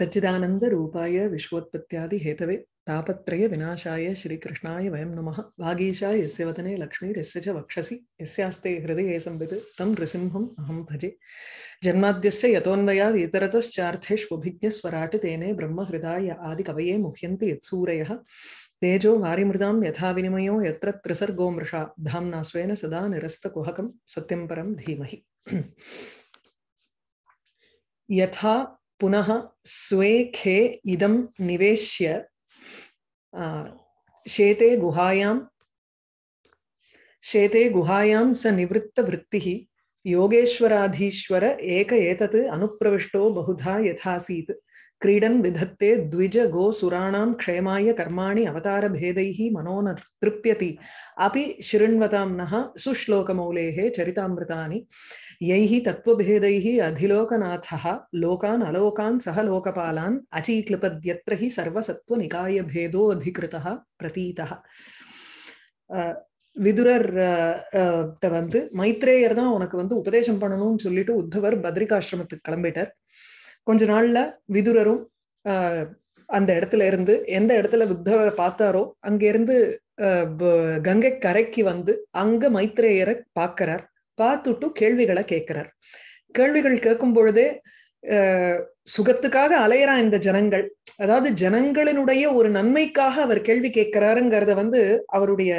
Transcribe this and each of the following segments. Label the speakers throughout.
Speaker 1: सच्चिदानंद रूपाय सच्चिदानन्दरूपाय विश्वोत्पत्त्यादिहेतवे तापत्रयविनाशाय श्रीकृष्णाय वयं नमः भागीशा यस्य वदने लक्ष्मी लक्ष्मीर्यस्य च वक्षसि यस्यास्ते हृदये संवित तं नृसिंहम् अहं भजे जन्माद्यस्य यतोन्वया स्वराट तेने ब्रह्म हृदाय आदि कवये मुह्यन्ति यत्सूरयः तेजो वारिमृदां यथा विनिमयो यत्र त्रिसर्गो मृषा धाम्ना स्वेन सदा निरस्तकुहकं सत्यं परं धीमहि यथा पुनः स्वे खे इदं निवेश्य शेते गुहायां शेते गुहायां स निवृत्तवृत्तिः योगेश्वराधीश्वर एक एतत् अनुप्रविष्टो बहुधा यथासीत् கிரீடன் விதத்தே த்விஜ கோ சுராணாம் க்ஷேமாய கர்மாணி அவதார பேதைஹி மனோன திருப்பியதி அபி ஷிருண்வதாம் ஷிருண்வதாம்னஹ சுஷ்லோகமௌலேஹே சரிதாமிருதானி யைஹி தத்துவபேதைஹி அதிலோகநாதஹ லோகான் அலோகான் சக லோகபாலான் அச்சீக்லிபத்யத்ரஹி சர்வசத்துவ நிகாய பேதோ அதிகிருதா பிரதீதா விதுரர் வந்து மைத்ரேயர் தான் உனக்கு வந்து உபதேசம் பண்ணணும்னு சொல்லிட்டு உத்தவர் பத்ரிகாசிரமத்துக்கு கிளம்பிட்டார் கொஞ்ச நாள்ல விதுரரும் அந்த இடத்துல இருந்து எந்த இடத்துல புத்தரை பார்த்தாரோ அங்க இருந்து கங்கை கரைக்கு வந்து அங்க மைத்ரேயரை பார்க்கிறார் பார்த்துட்டு கேள்விகளை கேட்கிறார் கேள்விகள் கேட்கும் பொழுதே சுகத்துக்காக அலையிறான் இந்த ஜனங்கள் அதாவது ஜனங்களினுடைய ஒரு நன்மைக்காக அவர் கேள்வி கேட்கிறாருங்கிறத வந்து அவருடைய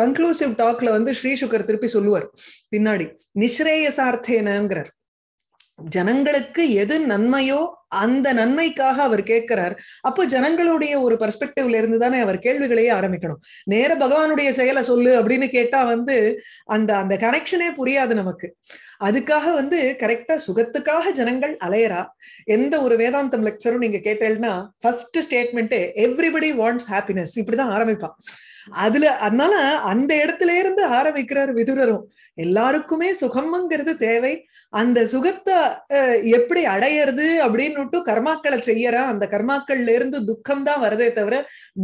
Speaker 1: கன்க்ளூசிவ் டாக்ல வந்து ஸ்ரீ சுகர் திருப்பி சொல்லுவார் பின்னாடி நிஸ்ரேயசார்த்தேனங்கிறார் ஜனங்களுக்கு எது நன்மையோ அந்த நன்மைக்காக அவர் கேட்கிறார் அப்போ ஜனங்களுடைய ஒரு பெர்ஸ்பெக்டிவ்ல இருந்து தானே அவர் கேள்விகளையே ஆரம்பிக்கணும் நேர பகவானுடைய செயலை சொல்லு அப்படின்னு கேட்டா வந்து அந்த அந்த கனெக்ஷனே புரியாது நமக்கு அதுக்காக வந்து கரெக்டா சுகத்துக்காக ஜனங்கள் அலையரா எந்த ஒரு வேதாந்தம் லெக்சரும் நீங்க கேட்டேன்னா ஃபர்ஸ்ட் ஸ்டேட்மெண்ட்டே எவ்ரிபடி வாண்ட்ஸ் ஹாப்பினஸ் இப்படிதான் ஆரம்பிப்பான் அதுல அதனால அந்த இடத்துல இருந்து ஆரம்பிக்கிறார் விதுரரும் எல்லாருக்குமே சுகம்ங்கிறது தேவை அந்த சுகத்தை எப்படி அடையிறது அப்படின்னுட்டு கர்மாக்களை செய்யறா அந்த கர்மாக்கள்ல இருந்து துக்கம்தான் வருதே தவிர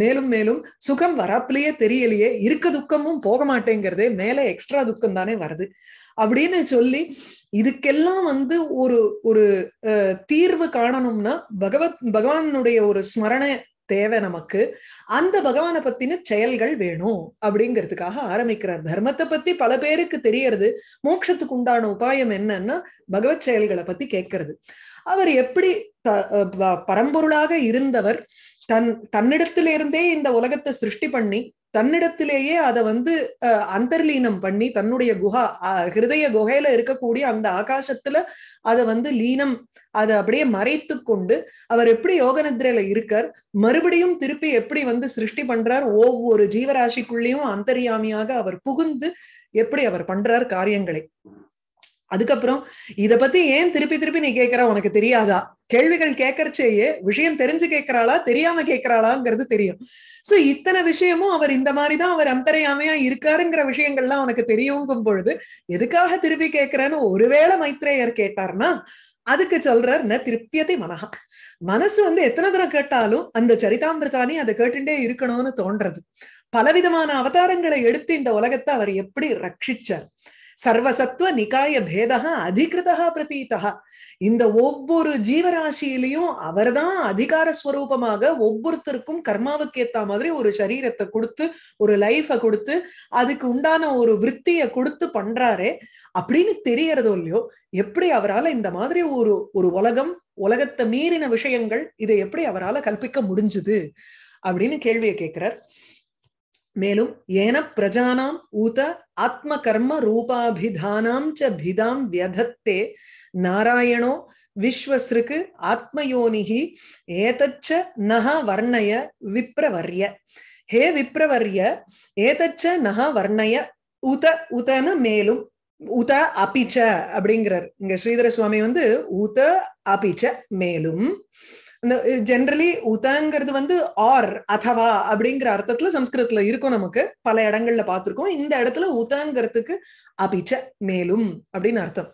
Speaker 1: மேலும் மேலும் சுகம் வராப்பிலேயே தெரியலையே இருக்க துக்கமும் போக மாட்டேங்கிறதே மேல எக்ஸ்ட்ரா துக்கம் தானே வருது அப்படின்னு சொல்லி இதுக்கெல்லாம் வந்து ஒரு ஒரு தீர்வு காணணும்னா பகவத் பகவானுடைய ஒரு ஸ்மரணை தேவை நமக்கு அந்த பகவானை பத்தின செயல்கள் வேணும் அப்படிங்கிறதுக்காக ஆரம்பிக்கிறார் தர்மத்தை பத்தி பல பேருக்கு தெரியறது மோட்சத்துக்கு உண்டான உபாயம் என்னன்னா பகவத் செயல்களை பத்தி கேட்கறது அவர் எப்படி பரம்பொருளாக இருந்தவர் தன் தன்னிடத்திலிருந்தே இந்த உலகத்தை சிருஷ்டி பண்ணி தன்னிடத்திலேயே அதை வந்து அந்தர்லீனம் பண்ணி தன்னுடைய குஹா ஹிருதய குகையில இருக்கக்கூடிய அந்த ஆகாசத்துல அதை வந்து லீனம் அதை அப்படியே மறைத்து கொண்டு அவர் எப்படி யோக நிதிரையில இருக்கார் மறுபடியும் திருப்பி எப்படி வந்து சிருஷ்டி பண்றார் ஒவ்வொரு ஜீவராசிக்குள்ளேயும் அந்தரியாமியாக அவர் புகுந்து எப்படி அவர் பண்றார் காரியங்களை அதுக்கப்புறம் இத பத்தி ஏன் திருப்பி திருப்பி நீ கேக்குற உனக்கு தெரியாதா கேள்விகள் கேட்கறச்சேயே விஷயம் தெரிஞ்சு கேட்கிறாளா தெரியாம கேட்கிறாளாங்கிறது தெரியும் சோ இத்தனை விஷயமும் அவர் இந்த மாதிரிதான் அவர் அந்தரையாமையா இருக்காருங்கிற விஷயங்கள்லாம் அவனுக்கு தெரியுங்கும் பொழுது எதுக்காக திருப்பி கேட்கிறேன்னு ஒருவேளை மைத்ரேயர் கேட்டார்னா அதுக்கு சொல்றார் ந திருப்தியத்தை மனஹா மனசு வந்து எத்தனை தரம் கேட்டாலும் அந்த சரிதாம்பிரதானி அதை கேட்டுட்டே இருக்கணும்னு தோன்றது பலவிதமான அவதாரங்களை எடுத்து இந்த உலகத்தை அவர் எப்படி ரட்சிச்சார் சர்வசத்துவ நிகாய பேதா அதிகிருதா பிரதீதா இந்த ஒவ்வொரு ஜீவராசியிலையும் அவர்தான் அதிகார ஸ்வரூபமாக ஒவ்வொருத்தருக்கும் கர்மாவுக்கு ஏத்த மாதிரி ஒரு சரீரத்தை கொடுத்து ஒரு லைஃப கொடுத்து அதுக்கு உண்டான ஒரு விற்த்திய கொடுத்து பண்றாரே அப்படின்னு தெரியறதோ இல்லையோ எப்படி அவரால் இந்த மாதிரி ஒரு ஒரு உலகம் உலகத்தை மீறின விஷயங்கள் இதை எப்படி அவரால் கல்பிக்க முடிஞ்சுது அப்படின்னு கேள்வியை கேட்கிறார் மேலும் ஏன பிரஜானாம் ஊத ஆத்ம கர்ம ரூபாபிதானாம் சிதாம் வியதத்தே நாராயணோ விஸ்வஸ்ருக்கு ஆத்மயோனிகி ஏதச்ச நக வர்ணய விப்ரவர்ய ஹே விப்ரவர்ய ஏதச்ச நக வர்ணய உத உதன மேலும் உத அபிச்ச அப்படிங்கிறார் இங்க ஸ்ரீதர சுவாமி வந்து உத அபிச்ச மேலும் ஜென்ரலி உதங்கிறது வந்து ஆர் அதவா அப்படிங்கிற அர்த்தத்துல சம்ஸ்கிருதத்துல இருக்கும் நமக்கு பல இடங்கள்ல பார்த்திருக்கோம் இந்த இடத்துல உதங்கிறதுக்கு அபிச்ச மேலும் அப்படின்னு அர்த்தம்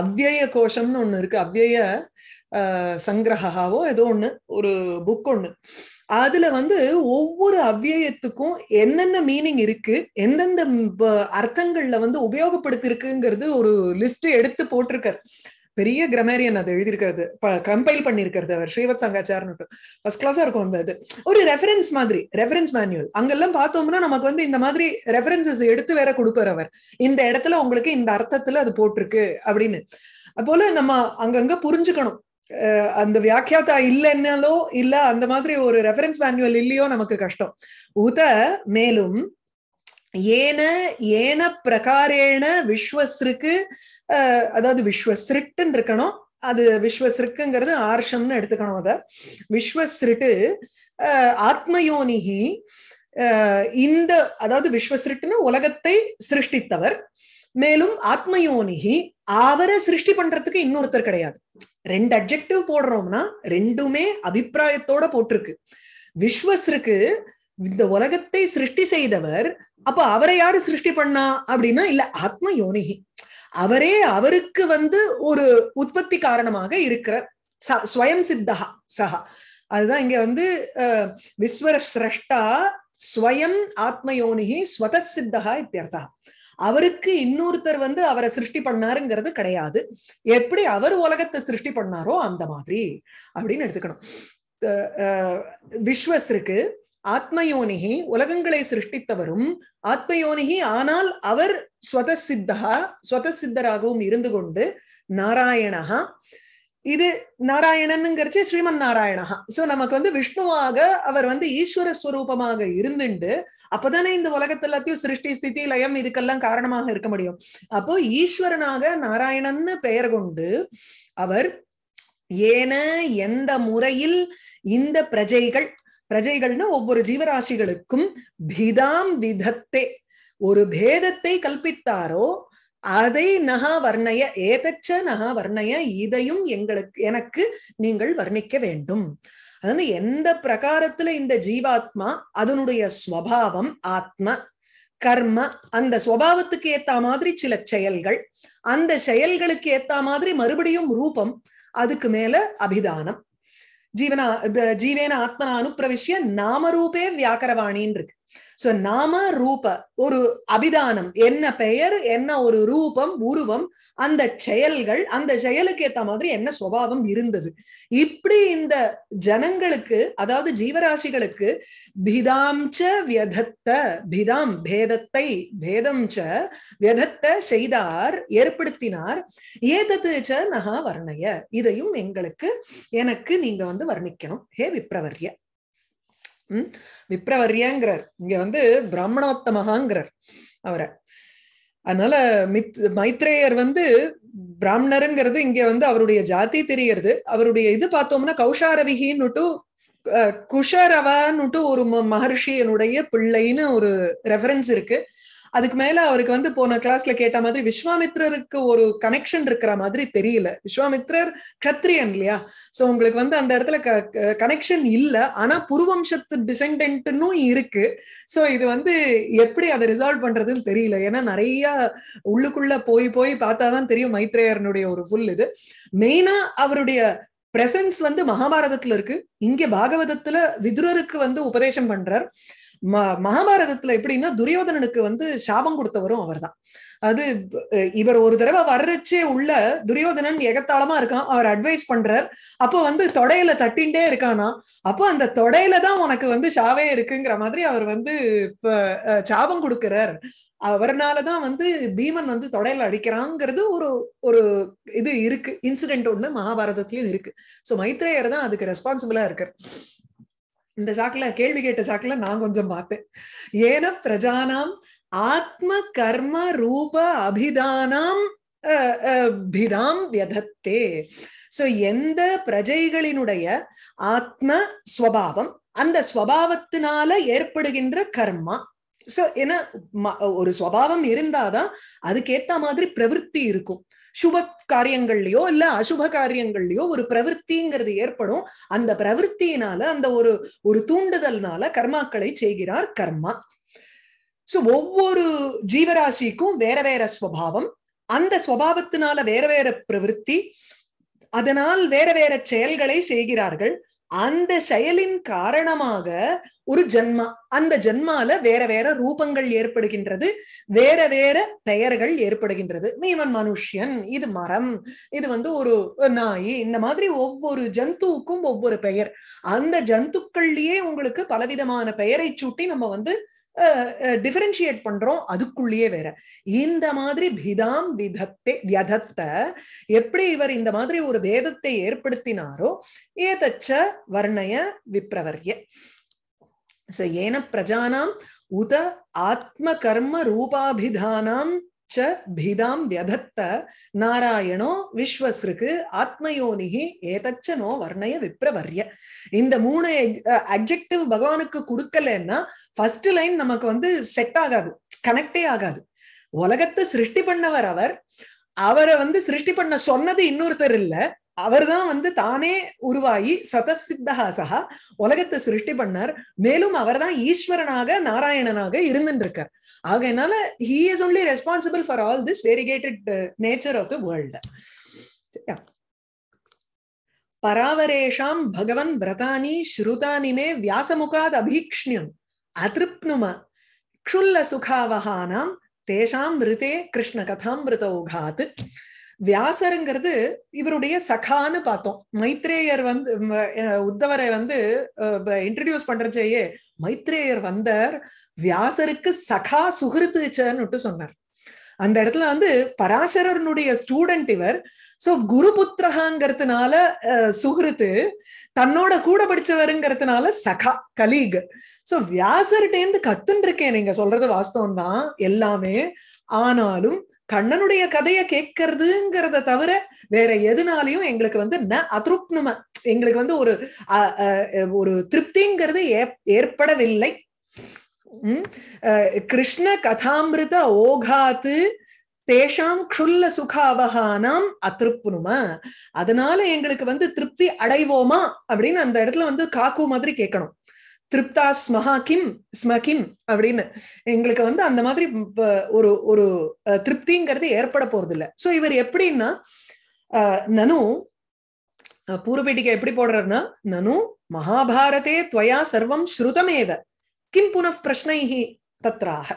Speaker 1: அவ்வய கோஷம்னு ஒண்ணு இருக்கு அவ்வய சங்கிரகாவோ ஏதோ ஒண்ணு ஒரு புக் ஒண்ணு அதுல வந்து ஒவ்வொரு அவ்வியத்துக்கும் என்னென்ன மீனிங் இருக்கு எந்தெந்த அர்த்தங்கள்ல வந்து உபயோகப்படுத்திருக்குங்கிறது ஒரு லிஸ்ட் எடுத்து போட்டிருக்கார் பெரிய கிரமேரியன் அது எழுதியிருக்கிறது கம்பைல் பண்ணிருக்கிறது அவர் ஸ்ரீவத் சங்காச்சார்னு ஃபர்ஸ்ட் கிளாஸா இருக்கும் அந்த இது ஒரு ரெஃபரன்ஸ் மாதிரி ரெஃபரன்ஸ் மேனுவல் அங்கெல்லாம் பார்த்தோம்னா நமக்கு வந்து இந்த மாதிரி ரெஃபரன்சஸ் எடுத்து வேற கொடுப்பார் அவர் இந்த இடத்துல உங்களுக்கு இந்த அர்த்தத்துல அது போட்டிருக்கு அப்படின்னு அப்போல நம்ம அங்கங்க புரிஞ்சுக்கணும் அந்த வியாக்கியாத்தா இல்லைன்னாலோ இல்ல அந்த மாதிரி ஒரு ரெஃபரன்ஸ் மேனுவல் இல்லையோ நமக்கு கஷ்டம் உத மேலும் ஏன ஏன பிரகாரேன விஸ்வஸ்ருக்கு அதாவது விஸ்வ சிரிட்டுன்னு இருக்கணும் அது விஸ்வ சிற்குங்கிறது ஆர்ஷம்னு எடுத்துக்கணும் அத விஸ்வ சிரிட்டு ஆத்மயோனிகி இந்த அதாவது விஸ்வ சிருட்டுன்னு உலகத்தை சிருஷ்டித்தவர் மேலும் ஆத்மயோனிகி அவரை சிருஷ்டி பண்றதுக்கு இன்னொருத்தர் கிடையாது ரெண்டு அப்ஜெக்டிவ் போடுறோம்னா ரெண்டுமே அபிப்பிராயத்தோட போட்டிருக்கு விஸ்வஸ்ருக்கு இந்த உலகத்தை சிருஷ்டி செய்தவர் அப்ப அவரை யாரு சிருஷ்டி பண்ணா அப்படின்னா இல்ல ஆத்ம யோனிகி அவரே அவருக்கு வந்து ஒரு உற்பத்தி காரணமாக இருக்கிற ஸ்வயம் சித்தகா சஹா அதுதான் இங்க வந்து விஸ்வர சிரஷ்டா ஸ்வயம் ஆத்மயோனிகி ஸ்வத சித்தகா இத்தியர்த்தா அவருக்கு இன்னொருத்தர் வந்து அவரை சிருஷ்டி பண்ணாருங்கிறது கிடையாது எப்படி அவர் உலகத்தை சிருஷ்டி பண்ணாரோ அந்த மாதிரி அப்படின்னு எடுத்துக்கணும் விஸ்வஸ் இருக்கு ஆத்மயோனிகி உலகங்களை சிருஷ்டித்தவரும் ஆத்மயோனிகி ஆனால் அவர் ஸ்வத சித்தகா ஸ்வத சித்தராகவும் இருந்து கொண்டு நாராயணஹா இது நாராயணனுங்கிறச்சு ஸ்ரீமன் நாராயணஹா சோ நமக்கு வந்து விஷ்ணுவாக அவர் வந்து ஈஸ்வர ஸ்வரூபமாக இருந்துண்டு அப்பதானே இந்த உலகத்து எல்லாத்தையும் சிருஷ்டி ஸ்திதி லயம் இதுக்கெல்லாம் காரணமாக இருக்க முடியும் அப்போ ஈஸ்வரனாக நாராயணன்னு பெயர் கொண்டு அவர் ஏன எந்த முறையில் இந்த பிரஜைகள் பிரஜைகள்னா ஒவ்வொரு ஜீவராசிகளுக்கும் பிதாம் விதத்தே ஒரு பேதத்தை கல்பித்தாரோ அதை நகா வர்ணய ஏதச்ச நகா வர்ணய இதையும் எங்களுக்கு எனக்கு நீங்கள் வர்ணிக்க வேண்டும் அதாவது எந்த பிரகாரத்துல இந்த ஜீவாத்மா அதனுடைய ஸ்வபாவம் ஆத்ம கர்ம அந்த ஸ்வபாவத்துக்கு ஏத்த மாதிரி சில செயல்கள் அந்த செயல்களுக்கு ஏத்த மாதிரி மறுபடியும் ரூபம் அதுக்கு மேல அபிதானம் ஜீவனா ஜீவேன ஆத்மன அனுப்பிரவிஷ்ய நாமரூபே வியாக்கரவாணின்னு இருக்கு சோ நாம ரூப ஒரு அபிதானம் என்ன பெயர் என்ன ஒரு ரூபம் உருவம் அந்த செயல்கள் அந்த செயலுக்கு ஏத்த மாதிரி என்ன சுவாவம் இருந்தது இப்படி இந்த ஜனங்களுக்கு அதாவது ஜீவராசிகளுக்கு பிதாம்ச வியதத்த பிதாம் பேதத்தை பேதம் வியதத்த செய்தார் ஏற்படுத்தினார் ஏதத்து ச நகா வர்ணய இதையும் எங்களுக்கு எனக்கு நீங்க வந்து வர்ணிக்கணும் ஹே விப்ரவர்ய உம் விப்ரவரியங்கிறார் இங்க வந்து பிராமணோத்தமகாங்கிறார் அவரை அதனால மித் மைத்ரேயர் வந்து பிராமணருங்கிறது இங்க வந்து அவருடைய ஜாதி தெரியறது அவருடைய இது பார்த்தோம்னா கௌஷாரவிகின்னுட்டு குஷரவான்னுட்டு ஒரு மகர்ஷியனுடைய பிள்ளைன்னு ஒரு ரெஃபரன்ஸ் இருக்கு அதுக்கு மேல அவருக்கு வந்து போன கிளாஸ்ல கேட்ட மாதிரி விஸ்வாமித்ரருக்கு ஒரு கனெக்ஷன் இருக்கிற மாதிரி தெரியல விஸ்வாமித்ரர் கத்திரியன் இல்லையா சோ உங்களுக்கு வந்து அந்த இடத்துல கனெக்ஷன் இல்ல ஆனா புருவம்சத்து டிசெண்டன்ட்னு இருக்கு சோ இது வந்து எப்படி அதை ரிசால்வ் பண்றதுன்னு தெரியல ஏன்னா நிறைய உள்ளுக்குள்ள போய் போய் பார்த்தாதான் தெரியும் மைத்ரேயரனுடைய ஒரு புல் இது மெயினா அவருடைய பிரசன்ஸ் வந்து மகாபாரதத்துல இருக்கு இங்க பாகவதத்துல விதுரருக்கு வந்து உபதேசம் பண்றார் மகாபாரதத்துல எப்படின்னா துரியோதனனுக்கு வந்து சாபம் கொடுத்தவரும் அவர்தான் அது இவர் ஒரு தடவை வர்றச்சே உள்ள துரியோதனன் எகத்தாளமா இருக்கான் அவர் அட்வைஸ் பண்றார் அப்போ வந்து தொடையில தட்டின்ண்டே இருக்கானா அப்போ அந்த தொடையில தான் உனக்கு வந்து சாவே இருக்குங்கிற மாதிரி அவர் வந்து இப்ப சாபம் கொடுக்கிறார் அவர்னாலதான் வந்து பீமன் வந்து தொடையில அடிக்கிறாங்கிறது ஒரு ஒரு இது இருக்கு இன்சிடென்ட் ஒண்ணு மகாபாரதத்திலயும் இருக்கு சோ மைத்ரேயர் தான் அதுக்கு ரெஸ்பான்சிபிளா இருக்கு இந்த சாக்கில கேள்வி கேட்ட சாக்கில நான் கொஞ்சம் பார்த்தேன் ஏன பிரஜானாம் ஆத்ம கர்ம ரூப அபிதானாம் பிதாம் வியதத்தே சோ எந்த பிரஜைகளினுடைய ஆத்ம ஸ்வபாவம் அந்த ஸ்வபாவத்தினால ஏற்படுகின்ற கர்மா சோ ஏன்னா ஒரு ஸ்வபாவம் இருந்தாதான் அதுக்கேத்த மாதிரி பிரவிற்த்தி இருக்கும் சுப காரியங்கள்லயோ இல்ல அசுப காரியங்கள்லயோ ஒரு பிரவருத்திங்கிறது ஏற்படும் அந்த பிரவருத்தினால அந்த ஒரு ஒரு தூண்டுதல்னால கர்மாக்களை செய்கிறார் கர்மா சோ ஒவ்வொரு ஜீவராசிக்கும் வேற வேற ஸ்வபாவம் அந்த ஸ்வபாவத்தினால வேற வேற பிரவருத்தி அதனால் வேற வேற செயல்களை செய்கிறார்கள் அந்த செயலின் காரணமாக ஒரு ஜென்மா அந்த ஜென்மால வேற வேற ரூபங்கள் ஏற்படுகின்றது வேற வேற பெயர்கள் ஏற்படுகின்றது இவன் மனுஷியன் இது மரம் இது வந்து ஒரு நாய் இந்த மாதிரி ஒவ்வொரு ஜந்துவுக்கும் ஒவ்வொரு பெயர் அந்த ஜந்துக்கள்லயே உங்களுக்கு பலவிதமான பெயரை சூட்டி நம்ம வந்து டிஃபரன்ஷியேட் பண்றோம் அதுக்குள்ளேயே வேற இந்த மாதிரி பிதாம் விதத்தை வியதத்த எப்படி இவர் இந்த மாதிரி ஒரு வேதத்தை ஏற்படுத்தினாரோ ஏதச்ச வர்ணய விப்ரவர்ய சோ ஏன பிரஜானாம் உத ஆத்ம கர்ம ரூபாபிதானாம் ச பிதாம் வியதத்த நாராயணோ விஸ்வஸ்ருக்கு ஆத்மயோனிகி ஏதச்சனோ வர்ணய விப்ரவர்ய இந்த மூணு அட்ஜெக்டிவ் பகவானுக்கு கொடுக்கலன்னா ஃபர்ஸ்ட் லைன் நமக்கு வந்து செட் ஆகாது கனெக்டே ஆகாது உலகத்தை சிருஷ்டி பண்ணவர் அவர் அவரை வந்து சிருஷ்டி பண்ண சொன்னது இன்னொருத்தர் இல்ல அவர்தான் வந்து தானே உருவாகி சதசித்தகா சகா உலகத்தை சிருஷ்டி பண்ணார் மேலும் அவர் தான் ஈஸ்வரனாக நாராயணனாக இருந்துட்டு இருக்கார் என்னால he is only responsible for all this variegated nature of the world பராவரேஷாம் பகவன் பிரதானி ஸ்ருதானிமே வியாசமுகாத் அபீக்ஷ்ணியம் அதிருப்னும க்ஷுல்ல சுகாவகானாம் தேஷாம் ரிதே கிருஷ்ண கதாம் ரிதௌகாத் வியாசருங்கிறது இவருடைய சகான்னு பார்த்தோம் மைத்ரேயர் வந்து உத்தவரை வந்து இன்ட்ரடியூஸ் பண்றச்சேயே மைத்ரேயர் வந்தார் வியாசருக்கு சகா விட்டு சொன்னார் அந்த இடத்துல வந்து பராசரனுடைய ஸ்டூடெண்ட் இவர் சோ குரு புத்திரகாங்கிறதுனால சுகிருத்து தன்னோட கூட படிச்சவருங்கிறதுனால சகா கலீக் சோ வியாசர்டேந்து கத்துன்னு இருக்கேன் நீங்க சொல்றது வாஸ்தவம் தான் எல்லாமே ஆனாலும் கண்ணனுடைய கதையை கேட்கறதுங்கிறத தவிர வேற எதுனாலையும் எங்களுக்கு வந்து ந அதிருப்னும எங்களுக்கு வந்து ஒரு ஒரு திருப்திங்கிறது ஏற்படவில்லை கிருஷ்ண கதாமிருத ஓகாத்து தேஷாம் க்ஷுல்ல சுகாவகானாம் அதிருப்னும அதனால எங்களுக்கு வந்து திருப்தி அடைவோமா அப்படின்னு அந்த இடத்துல வந்து காக்கு மாதிரி கேட்கணும் திருப்தா ஸ்மஹா கிம் ஸ்ம கிம் அப்படின்னு எங்களுக்கு வந்து அந்த மாதிரி ஒரு ஒரு திருப்திங்கிறது ஏற்பட போறது இல்லை ஸோ இவர் எப்படின்னா நனு பூர்வீட்டிக்கு எப்படி போடுறாருன்னா நனு மகாபாரதே துவயா சர்வம் ஸ்ருதமேவ கிம் புனப் பிரஷ்னைஹி தத்ராக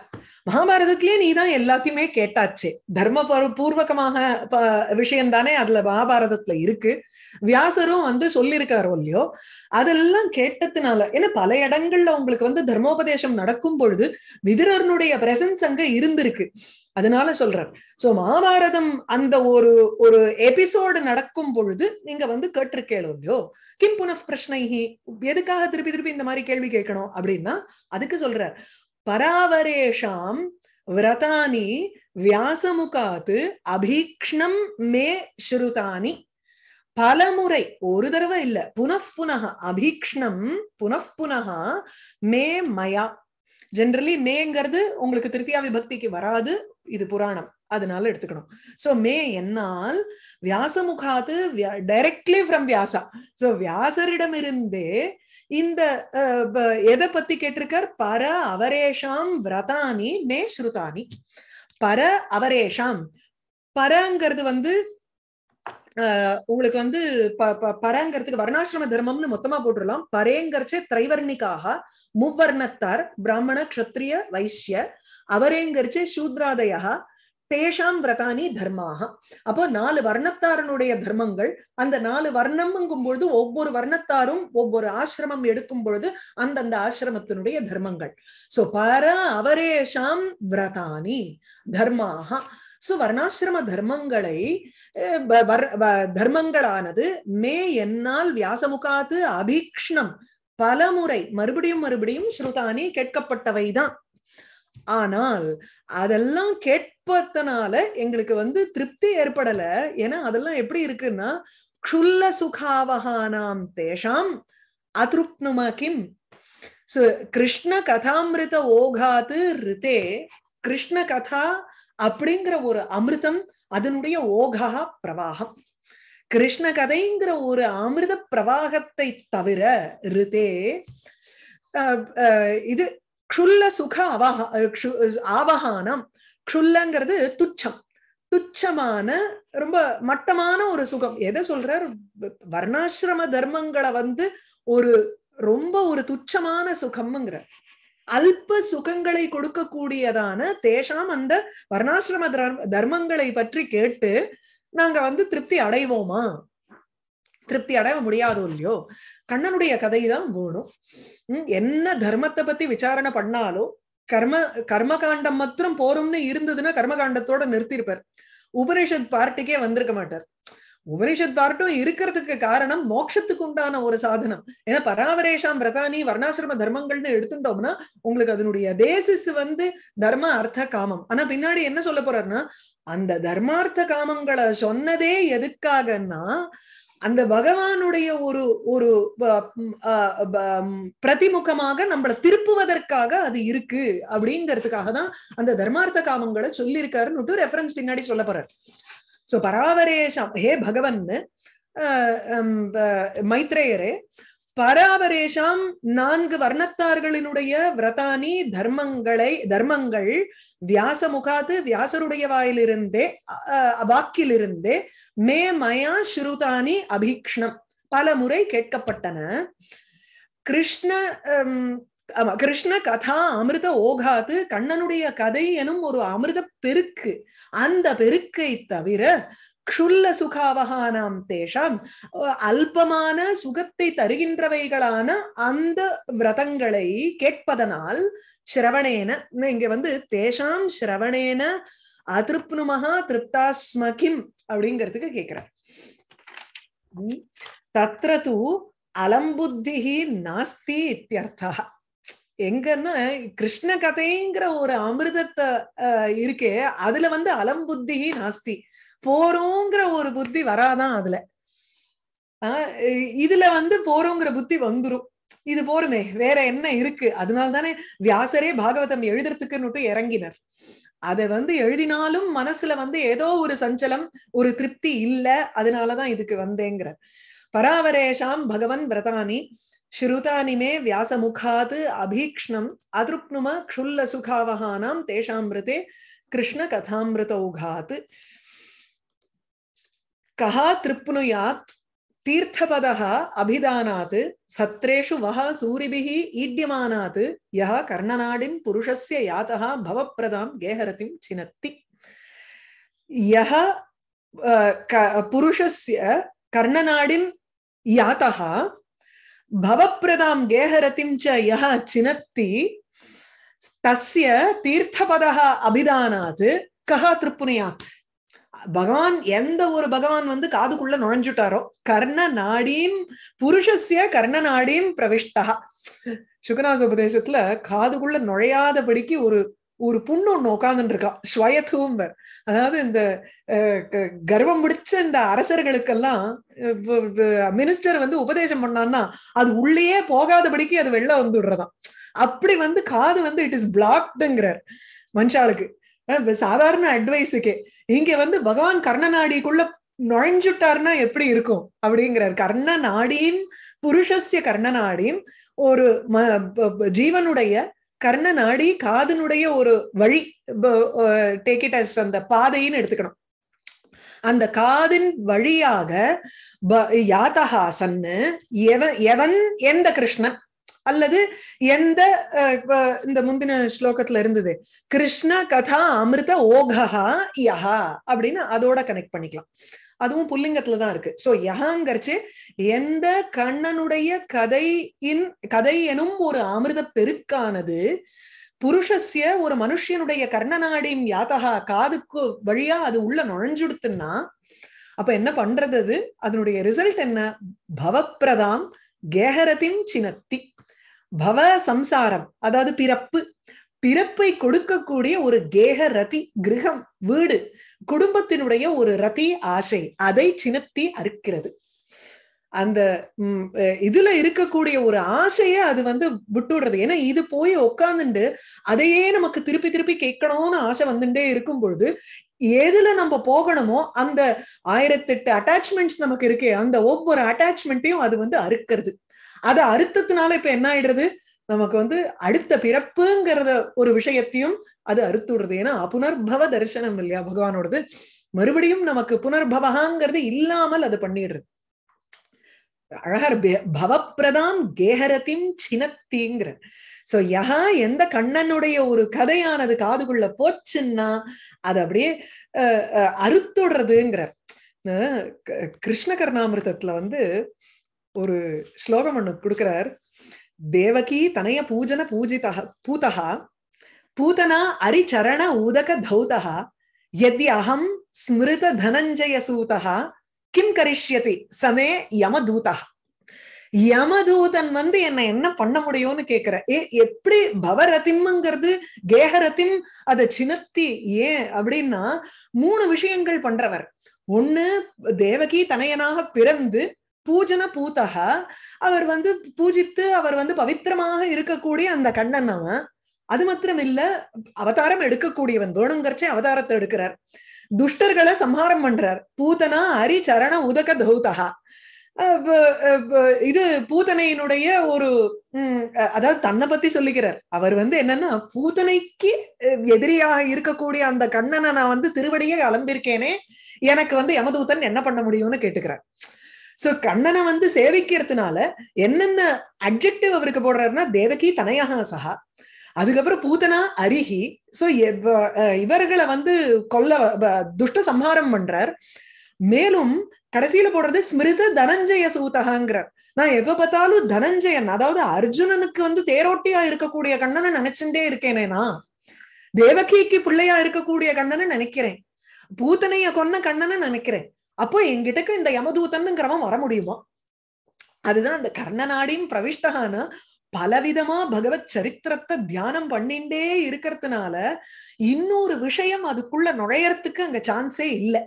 Speaker 1: மகாபாரதத்திலே நீ தான் எல்லாத்தையுமே கேட்டாச்சு தர்ம பூர்வகமாக விஷயம் தானே அதுல மகாபாரதத்துல இருக்கு வியாசரும் வந்து சொல்லியிருக்காரோ இல்லையோ அதெல்லாம் கேட்டதுனால ஏன்னா பல இடங்கள்ல உங்களுக்கு வந்து தர்மோபதேசம் நடக்கும் பொழுது விதிரனுடைய பிரசன்ஸ் அங்க இருந்திருக்கு அதனால சொல்ற சோ மகாபாரதம் அந்த ஒரு ஒரு எபிசோடு நடக்கும் பொழுது நீங்க வந்து கேட்டிருக்கேளோ இல்லையோ கிம் புனப் பிரஷ்னைஹி எதுக்காக திருப்பி திருப்பி இந்த மாதிரி கேள்வி கேட்கணும் அப்படின்னா அதுக்கு சொல்ற பராவரேஷாம் விரதானி வியாசமுகாத்து அபீக்ஷ்ணம் மே ஸ்ருதானி பலமுறை ஒரு தடவை இல்ல புனப்புனக அபீக்ஷ்ணம் புனப்புனக மே மயா ஜென்ரலி மேங்கிறது உங்களுக்கு திருத்தியா விபக்திக்கு வராது இது புராணம் அதனால எடுத்துக்கணும் சோ மே என்னால் வியாசமுகாத்து டைரக்ட்லி ஃப்ரம் வியாசா சோ வியாசரிடமிருந்தே இந்த எதை பத்தி கேட்டிருக்கார் பர அவரேஷாம் விரதானி ஸ்ருதானி பர அவரேஷாம் பரங்கிறது வந்து உங்களுக்கு வந்து பரங்கிறதுக்கு வர்ணாசிரம தர்மம்னு மொத்தமா போட்டுடலாம் பரேங்கரிச்சே திரைவர்ணிக்காக மூவர்ணத்தார் பிராமண கத்திரிய வைசிய அவரேங்கரிச்சே சூத்ராதயா தேஷாம் விரதானி தர்மாக அப்போ நாலு வர்ணத்தாரனுடைய தர்மங்கள் அந்த நாலு வர்ணம்ங்கும் பொழுது ஒவ்வொரு வர்ணத்தாரும் ஒவ்வொரு ஆசிரமம் எடுக்கும் பொழுது அந்தந்த ஆசிரமத்தினுடைய தர்மங்கள் சோ பர அவரேஷாம் விரதானி தர்மாக சோ வர்ணாசிரம தர்மங்களை தர்மங்களானது மே என்னால் வியாசமுகாது அபீக்ஷ்ணம் பலமுறை மறுபடியும் மறுபடியும் ஸ்ருதானி கேட்கப்பட்டவைதான் ஆனால் அதெல்லாம் கேட்பதனால எங்களுக்கு வந்து திருப்தி ஏற்படல ஏன்னா அதெல்லாம் எப்படி இருக்குன்னா க்ஷுல்ல சுகாவகானாம் தேஷாம் அதிருப்னுமா கிம் கிருஷ்ண கதாமிருத ஓகாத்து ரிதே கிருஷ்ண கதா அப்படிங்கிற ஒரு அமிர்தம் அதனுடைய ஓகா பிரவாகம் கிருஷ்ண கதைங்கிற ஒரு அமிர்த பிரவாகத்தை தவிர ரிதே இது க்ஷுல்ல சுக ஆவகானம் க்ஷுல்லங்கிறது துச்சம் துச்சமான ரொம்ப மட்டமான ஒரு சுகம் எதை சொல்றார் வர்ணாசிரம தர்மங்களை வந்து ஒரு ரொம்ப ஒரு துச்சமான சுகம்ங்கிற அல்ப சுகங்களை கொடுக்கக்கூடியதான தேஷாம் அந்த வர்ணாசிரம தர்மங்களை பற்றி கேட்டு நாங்க வந்து திருப்தி அடைவோமா திருப்தி அடைய முடியாதோ இல்லையோ கண்ணனுடைய கதை தான் போடும் என்ன தர்மத்தை பத்தி விசாரணை பண்ணாலும் கர்ம கர்மகாண்டம் மாத்திரம் போரும்னு இருந்ததுன்னா கர்மகாண்டத்தோட நிறுத்திருப்பார் உபனிஷத் பார்ட்டுக்கே வந்திருக்க மாட்டார் உபனிஷத் பார்ட்டும் இருக்கிறதுக்கு காரணம் மோட்சத்துக்கு உண்டான ஒரு சாதனம் ஏன்னா பராவரேஷாம் பிரதானி வர்ணாசிரம தர்மங்கள்னு எடுத்துட்டோம்னா உங்களுக்கு அதனுடைய பேசிஸ் வந்து தர்ம அர்த்த காமம் ஆனா பின்னாடி என்ன சொல்ல போறாருன்னா அந்த தர்மார்த்த காமங்களை சொன்னதே எதுக்காகன்னா அந்த பகவானுடைய ஒரு ஒரு பிரதிமுகமாக நம்மளை திருப்புவதற்காக அது இருக்கு அப்படிங்கிறதுக்காக தான் அந்த தர்மார்த்த காமங்களை சொல்லியிருக்காருன்னு ரெஃபரன்ஸ் பின்னாடி சொல்ல போறார் சோ பராவரேஷம் ஹே பகவன் மைத்ரேயரே பராபரேஷாம் நான்கு வர்ணத்தார்களினுடைய விரதானி தர்மங்களை தர்மங்கள் வியாச முகாது வியாசருடைய வாயிலிருந்தே வாக்கிலிருந்தே மே மயா ஸ்ருதானி அபீக்ஷ்ணம் பல முறை கேட்கப்பட்டன கிருஷ்ண கிருஷ்ண கதா அமிர்த ஓகாது கண்ணனுடைய கதை எனும் ஒரு அமிர்த பெருக்கு அந்த பெருக்கை தவிர க்ஷுல்ல சுகாவகானாம் தேஷாம் அல்பமான சுகத்தை தருகின்றவைகளான அந்த விரதங்களை கேட்பதனால் ஸ்ரவணேன இங்க வந்து தேஷாம் ஸ்ரவணேன அதிருப்னுமகா திருப்தாஸ்மகிம் அப்படிங்கிறதுக்கு கேட்கிறார் தத்ர தூ அலம்புத்திகி நாஸ்தி இத்தியர்த்தா எங்கன்னா கிருஷ்ண கதைங்கிற ஒரு அமிர்தத்தை இருக்கே அதுல வந்து அலம்புத்திகி நாஸ்தி போறோங்கிற ஒரு புத்தி வராதான் அதுல ஆஹ் இதுல வந்து போறோங்கிற புத்தி வந்துரும் இது போருமே வேற என்ன இருக்கு அதனால்தானே வியாசரே பாகவதம் எழுதுறதுக்குன்னு இறங்கினர் அதை வந்து எழுதினாலும் மனசுல வந்து ஏதோ ஒரு சஞ்சலம் ஒரு திருப்தி இல்ல அதனாலதான் இதுக்கு வந்தேங்கிறார் பராவரேஷாம் பகவன் பிரதானி ஸ்ருதானிமே வியாசமுகாது அபீக்ஷ்ணம் அதிருப்னும க்ஷுல்ல சுகாவகானாம் தேஷாமிருதே கிருஷ்ண கதாமிருதௌகாத்து कः तृप्नुयात् तीर्थपदः अभिधानात् सत्रेषु वह सूरिभिः ईड्यमानात् यः कर्णनाडिं पुरुषस्य यातः भवप्रदां गेहरतिं चिनत्ति यः पुरुषस्य कर्णनाडिं यातः भवप्रदां गेहरतिं च यः चिनत्ति तस्य तीर्थपदः अभिधानात् कः तृप्नुयात् பகவான் எந்த ஒரு பகவான் வந்து காதுக்குள்ள நுழைஞ்சுட்டாரோ கர்ண நாடீம் புருஷஸ்ய கர்ண நாடீம் பிரவிஷ்டா சுகநாச உபதேசத்துல காதுக்குள்ள நுழையாதபடிக்கு ஒரு ஒரு புண்ணு ஒண்ணு உட்காந்துட்டு இருக்கான் ஸ்வயத்துவம்பர் அதாவது இந்த கர்வம் முடிச்ச இந்த அரசர்களுக்கெல்லாம் மினிஸ்டர் வந்து உபதேசம் பண்ணான்னா அது உள்ளேயே போகாதபடிக்கு அது வெளில வந்துடுறதான் அப்படி வந்து காது வந்து இட் இஸ் பிளாக்டுங்கிறார் மனுஷாளுக்கு சாதாரண அட்வைஸுக்கே இங்க வந்து பகவான் கர்ணநாடிக்குள்ள நுழைஞ்சுட்டாருன்னா எப்படி இருக்கும் அப்படிங்கிறார் கர்ண நாடியும் புருஷஸ்ய கர்ணநாடியும் ஒரு ஜீவனுடைய கர்ண நாடி காதனுடைய ஒரு வழி டேக் இட் அஸ் அந்த பாதைன்னு எடுத்துக்கணும் அந்த காதின் வழியாக யாத்தஹாசன்னு எவன் எவன் எந்த கிருஷ்ணன் அல்லது எந்த இந்த முந்தின ஸ்லோகத்துல இருந்தது கிருஷ்ண கதா அமிர்த ஓகஹா யஹா அப்படின்னு அதோட கனெக்ட் பண்ணிக்கலாம் அதுவும் புல்லிங்கத்துல தான் இருக்கு சோ யஹாங்கரிச்சு எந்த கண்ணனுடைய கதையின் கதை எனும் ஒரு அமிர்த பெருக்கானது புருஷஸ்ய ஒரு மனுஷனுடைய கர்ணநாடியும் யாத்தகா காதுக்கு வழியா அது உள்ள நுழைஞ்சுடுத்துன்னா அப்ப என்ன பண்றது அது அதனுடைய ரிசல்ட் என்ன பவப்பிரதாம் கேகரத்தின் சினத்தி பவ சம்சாரம் அதாவது பிறப்பு பிறப்பை கொடுக்கக்கூடிய ஒரு கேக ரதி கிரகம் வீடு குடும்பத்தினுடைய ஒரு ரதி ஆசை அதை சினத்தி அறுக்கிறது அந்த இதுல இருக்கக்கூடிய ஒரு ஆசைய அது வந்து விட்டுடுறது ஏன்னா இது போய் உட்காந்துண்டு அதையே நமக்கு திருப்பி திருப்பி கேட்கணும்னு ஆசை வந்துட்டே இருக்கும் பொழுது எதுல நம்ம போகணுமோ அந்த ஆயிரத்தெட்டு அட்டாச்மெண்ட்ஸ் நமக்கு இருக்கே அந்த ஒவ்வொரு அட்டாச்மெண்ட்டையும் அது வந்து அறுக்கிறது அதை அறுத்ததுனால இப்ப என்ன ஆயிடுறது நமக்கு வந்து அடுத்த பிறப்புங்கிறத ஒரு விஷயத்தையும் அது அறுத்து விடுறது ஏன்னா புனர்பவ தரிசனம் இல்லையா பகவானோடது மறுபடியும் நமக்கு புனர்பவகாங்கிறது இல்லாமல் அது பண்ணிடுறது அழகர் பவப்பிரதாம் கேஹரத்தின் சினத்திங்கிற சோ யகா எந்த கண்ணனுடைய ஒரு கதையானது காதுகுள்ள போச்சுன்னா அது அப்படியே அஹ் அறுத்துடுறதுங்கிறார் கிருஷ்ண கர்ணாமிரதத்துல வந்து ஒரு ஸ்லோகம் ஒண்ணு கொடுக்கிறார் தேவகி தனைய பூஜன பூஜிதா பூதா பூதனா அரிச்சரண ஊதக தௌதா எதி அகம் ஸ்மிருத தனஞ்சய சூதா கிம் கரிஷ்யதி சமே யமதூதா யமதூதன் வந்து என்ன என்ன பண்ண முடியும்னு கேக்குற ஏ எப்படி பவரத்திம்ங்கிறது கேகரத்திம் அதை சினத்தி ஏன் அப்படின்னா மூணு விஷயங்கள் பண்றவர் ஒண்ணு தேவகி தனையனாக பிறந்து பூஜன பூத்தக அவர் வந்து பூஜித்து அவர் வந்து பவித்திரமாக இருக்கக்கூடிய அந்த கண்ணன் அவன் அது மாத்திரம் இல்ல அவதாரம் எடுக்கக்கூடியவன் வேணுங்கர்ச்சே அவதாரத்தை எடுக்கிறார் துஷ்டர்களை சம்ஹாரம் பண்றார் பூதனா அரி சரண உதக தௌதகா இது பூதனையினுடைய ஒரு அதாவது தன்னை பத்தி சொல்லிக்கிறார் அவர் வந்து என்னன்னா பூதனைக்கு எதிரியாக இருக்கக்கூடிய அந்த கண்ணனை நான் வந்து திருவடியை அலம்பிருக்கேனே எனக்கு வந்து யமதூதன் என்ன பண்ண முடியும்னு கேட்டுக்கிறார் சோ கண்ணனை வந்து சேவிக்கிறதுனால என்னென்ன அப்ஜெக்டிவ் அவருக்கு போடுறாருன்னா தேவகி தனையாக சகா அதுக்கப்புறம் பூதனா அரிஹி சோ இவர்களை வந்து கொல்ல துஷ்ட சம்ஹாரம் பண்றார் மேலும் கடைசியில போடுறது ஸ்மிருத தனஞ்சய சூதகாங்கிறார் நான் எப்ப பார்த்தாலும் தனஞ்சயன் அதாவது அர்ஜுனனுக்கு வந்து தேரோட்டியா இருக்கக்கூடிய கண்ணனை நினைச்சுட்டே இருக்கேனே நான் தேவகிக்கு பிள்ளையா இருக்கக்கூடிய கண்ணனை நினைக்கிறேன் பூத்தனைய கொன்ன கண்ணனை நினைக்கிறேன் அப்போ எங்கிட்டக்கு இந்த கிரமம் வர முடியுமா அதுதான் அந்த கர்ணநாடியும் பிரவிஷ்டகான பலவிதமா பகவத் சரித்திரத்தை தியானம் பண்ணிண்டே இருக்கிறதுனால இன்னொரு விஷயம் அதுக்குள்ள நுழையறதுக்கு அங்க சான்ஸே இல்லை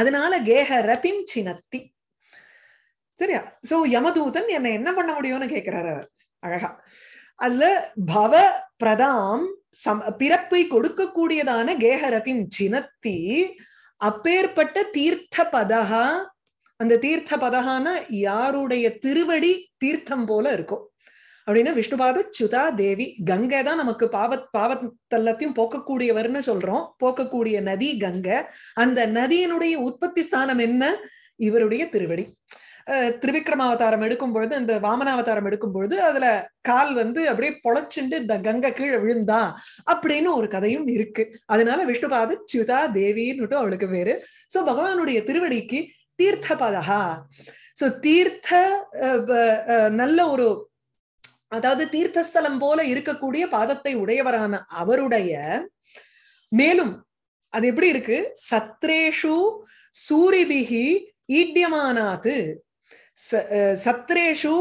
Speaker 1: அதனால கேக ரத்திம் சினத்தி சரியா சோ யமதூதன் என்ன என்ன பண்ண முடியும்னு கேக்குறாரு அவர் அழகா அதுல பவ பிரதாம் சம் பிறப்பை கொடுக்கக்கூடியதான கேகரத்தின் சினத்தி அப்பேற்பட்ட தீர்த்த பதகா அந்த தீர்த்த பதகானா யாருடைய திருவடி தீர்த்தம் போல இருக்கும் அப்படின்னா விஷ்ணுபாத சுதா தேவி கங்கை தான் நமக்கு பாவத் பாவத்தல்லத்தையும் போக்கக்கூடியவர்னு சொல்றோம் போக்கக்கூடிய நதி கங்கை அந்த நதியினுடைய உற்பத்தி ஸ்தானம் என்ன இவருடைய திருவடி அவதாரம் எடுக்கும் பொழுது இந்த அவதாரம் எடுக்கும் பொழுது அதுல கால் வந்து அப்படியே பொழைச்சுண்டு இந்த கங்கை கீழே விழுந்தா அப்படின்னு ஒரு கதையும் இருக்கு அதனால விஷ்ணுபாத சியுதா தேவின்னுட்டு அவளுக்கு பேரு சோ பகவானுடைய திருவடிக்கு தீர்த்த பதகா சோ தீர்த்த நல்ல ஒரு அதாவது தீர்த்தஸ்தலம் போல இருக்கக்கூடிய பாதத்தை உடையவரான அவருடைய மேலும் அது எப்படி இருக்கு சத்ரேஷு சூரிபிகி ஈட்டியமானாது சத்ரேஷு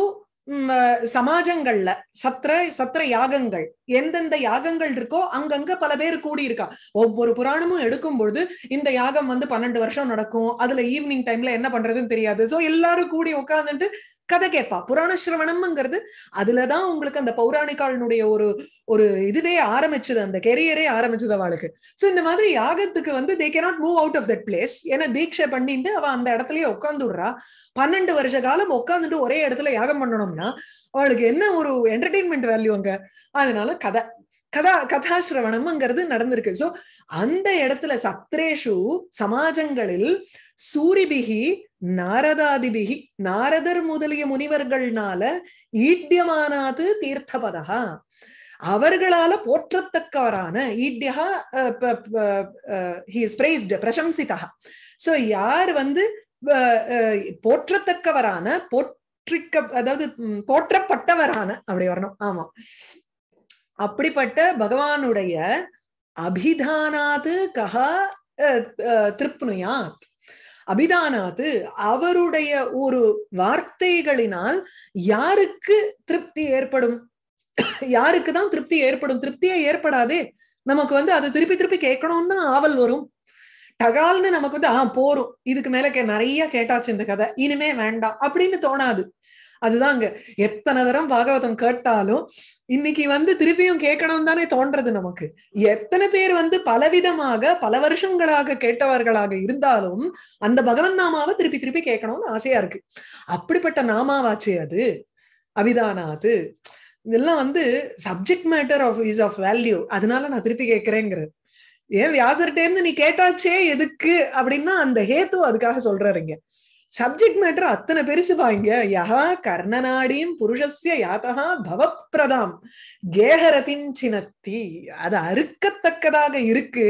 Speaker 1: சமாஜங்கள்ல சத்திர சத்திர யாகங்கள் எந்தெந்த யாகங்கள் இருக்கோ அங்கங்க பல பேர் கூடி இருக்கா ஒவ்வொரு புராணமும் எடுக்கும் பொழுது இந்த யாகம் வந்து பன்னெண்டு வருஷம் நடக்கும் அதுல ஈவினிங் டைம்ல என்ன பண்றதுன்னு தெரியாது சோ எல்லாரும் கூடி உட்காந்துட்டு கதை கேட்பா புராண சிரவணம்ங்கிறது அதுலதான் உங்களுக்கு அந்த பௌராணிகாலனுடைய ஒரு ஒரு இதுவே ஆரம்பிச்சது அந்த கெரியரே ஆரம்பிச்சது அவளுக்கு சோ இந்த மாதிரி யாகத்துக்கு வந்து they not move out of that place ஏன்னா தீட்சை பண்ணிட்டு அவ அந்த இடத்துலயே உட்காந்துடுறா பன்னெண்டு வருஷ காலம் உட்காந்துட்டு ஒரே இடத்துல யாகம் பண்ணணும்னா அவளுக்கு என்ன ஒரு என்டர்டெயின்மெண்ட் வேல்யூ அங்க அதனால கதை கதா கதாசிரவணம்ங்கிறது நடந்திருக்கு சோ அந்த இடத்துல சத்ரேஷு சமாஜங்களில் சூரிபிகி நாரதாதிபிகி நாரதர் முதலிய முனிவர்கள்னால ஈட்டியமானாது தீர்த்தபதா அவர்களால போற்றத்தக்கவரான ஈட்டியா பிரசம்சிதா சோ யார் வந்து போற்றத்தக்கவரான போற்றிக்க அதாவது போற்றப்பட்டவரான அப்படி வரணும் ஆமா அப்படிப்பட்ட பகவானுடைய அபிதானாது கஹா திருப்னுயாத் அபிதானாது அவருடைய ஒரு வார்த்தைகளினால் யாருக்கு திருப்தி ஏற்படும் யாருக்கு தான் திருப்தி ஏற்படும் திருப்தியே ஏற்படாதே நமக்கு வந்து அது திருப்பி திருப்பி கேட்கணும்னு ஆவல் வரும் தகால்னு நமக்கு வந்து ஆஹ் போறோம் இதுக்கு மேல நிறைய கேட்டாச்சு இந்த கதை இனிமே வேண்டாம் அப்படின்னு தோணாது அதுதான் அங்க எத்தனை தரம் பாகவதம் கேட்டாலும் இன்னைக்கு வந்து திருப்பியும் கேட்கணும் தானே தோன்றது நமக்கு எத்தனை பேர் வந்து பலவிதமாக பல வருஷங்களாக கேட்டவர்களாக இருந்தாலும் அந்த பகவன் நாமாவை திருப்பி திருப்பி கேட்கணும்னு ஆசையா இருக்கு அப்படிப்பட்ட நாமாவாச்சே அது அவிதானாது இதெல்லாம் வந்து subject matter of is of value அதனால நான் திருப்பி கேட்கிறேங்கிறது ஏன் வியாசர்கிட்ட இருந்து நீ கேட்டாச்சே எதுக்கு அப்படின்னா அந்த ஹேத்து அதுக்காக சொல்றாருங்க சப்ஜெக்ட் மேட்டர் அத்தனை பெருசு பாங்க யஹா கர்ணநாடியும் புருஷஸ்ய யாத்தகா பவப்பிரதாம் கேகரத்தின் சினத்தி அது அறுக்கத்தக்கதாக இருக்கு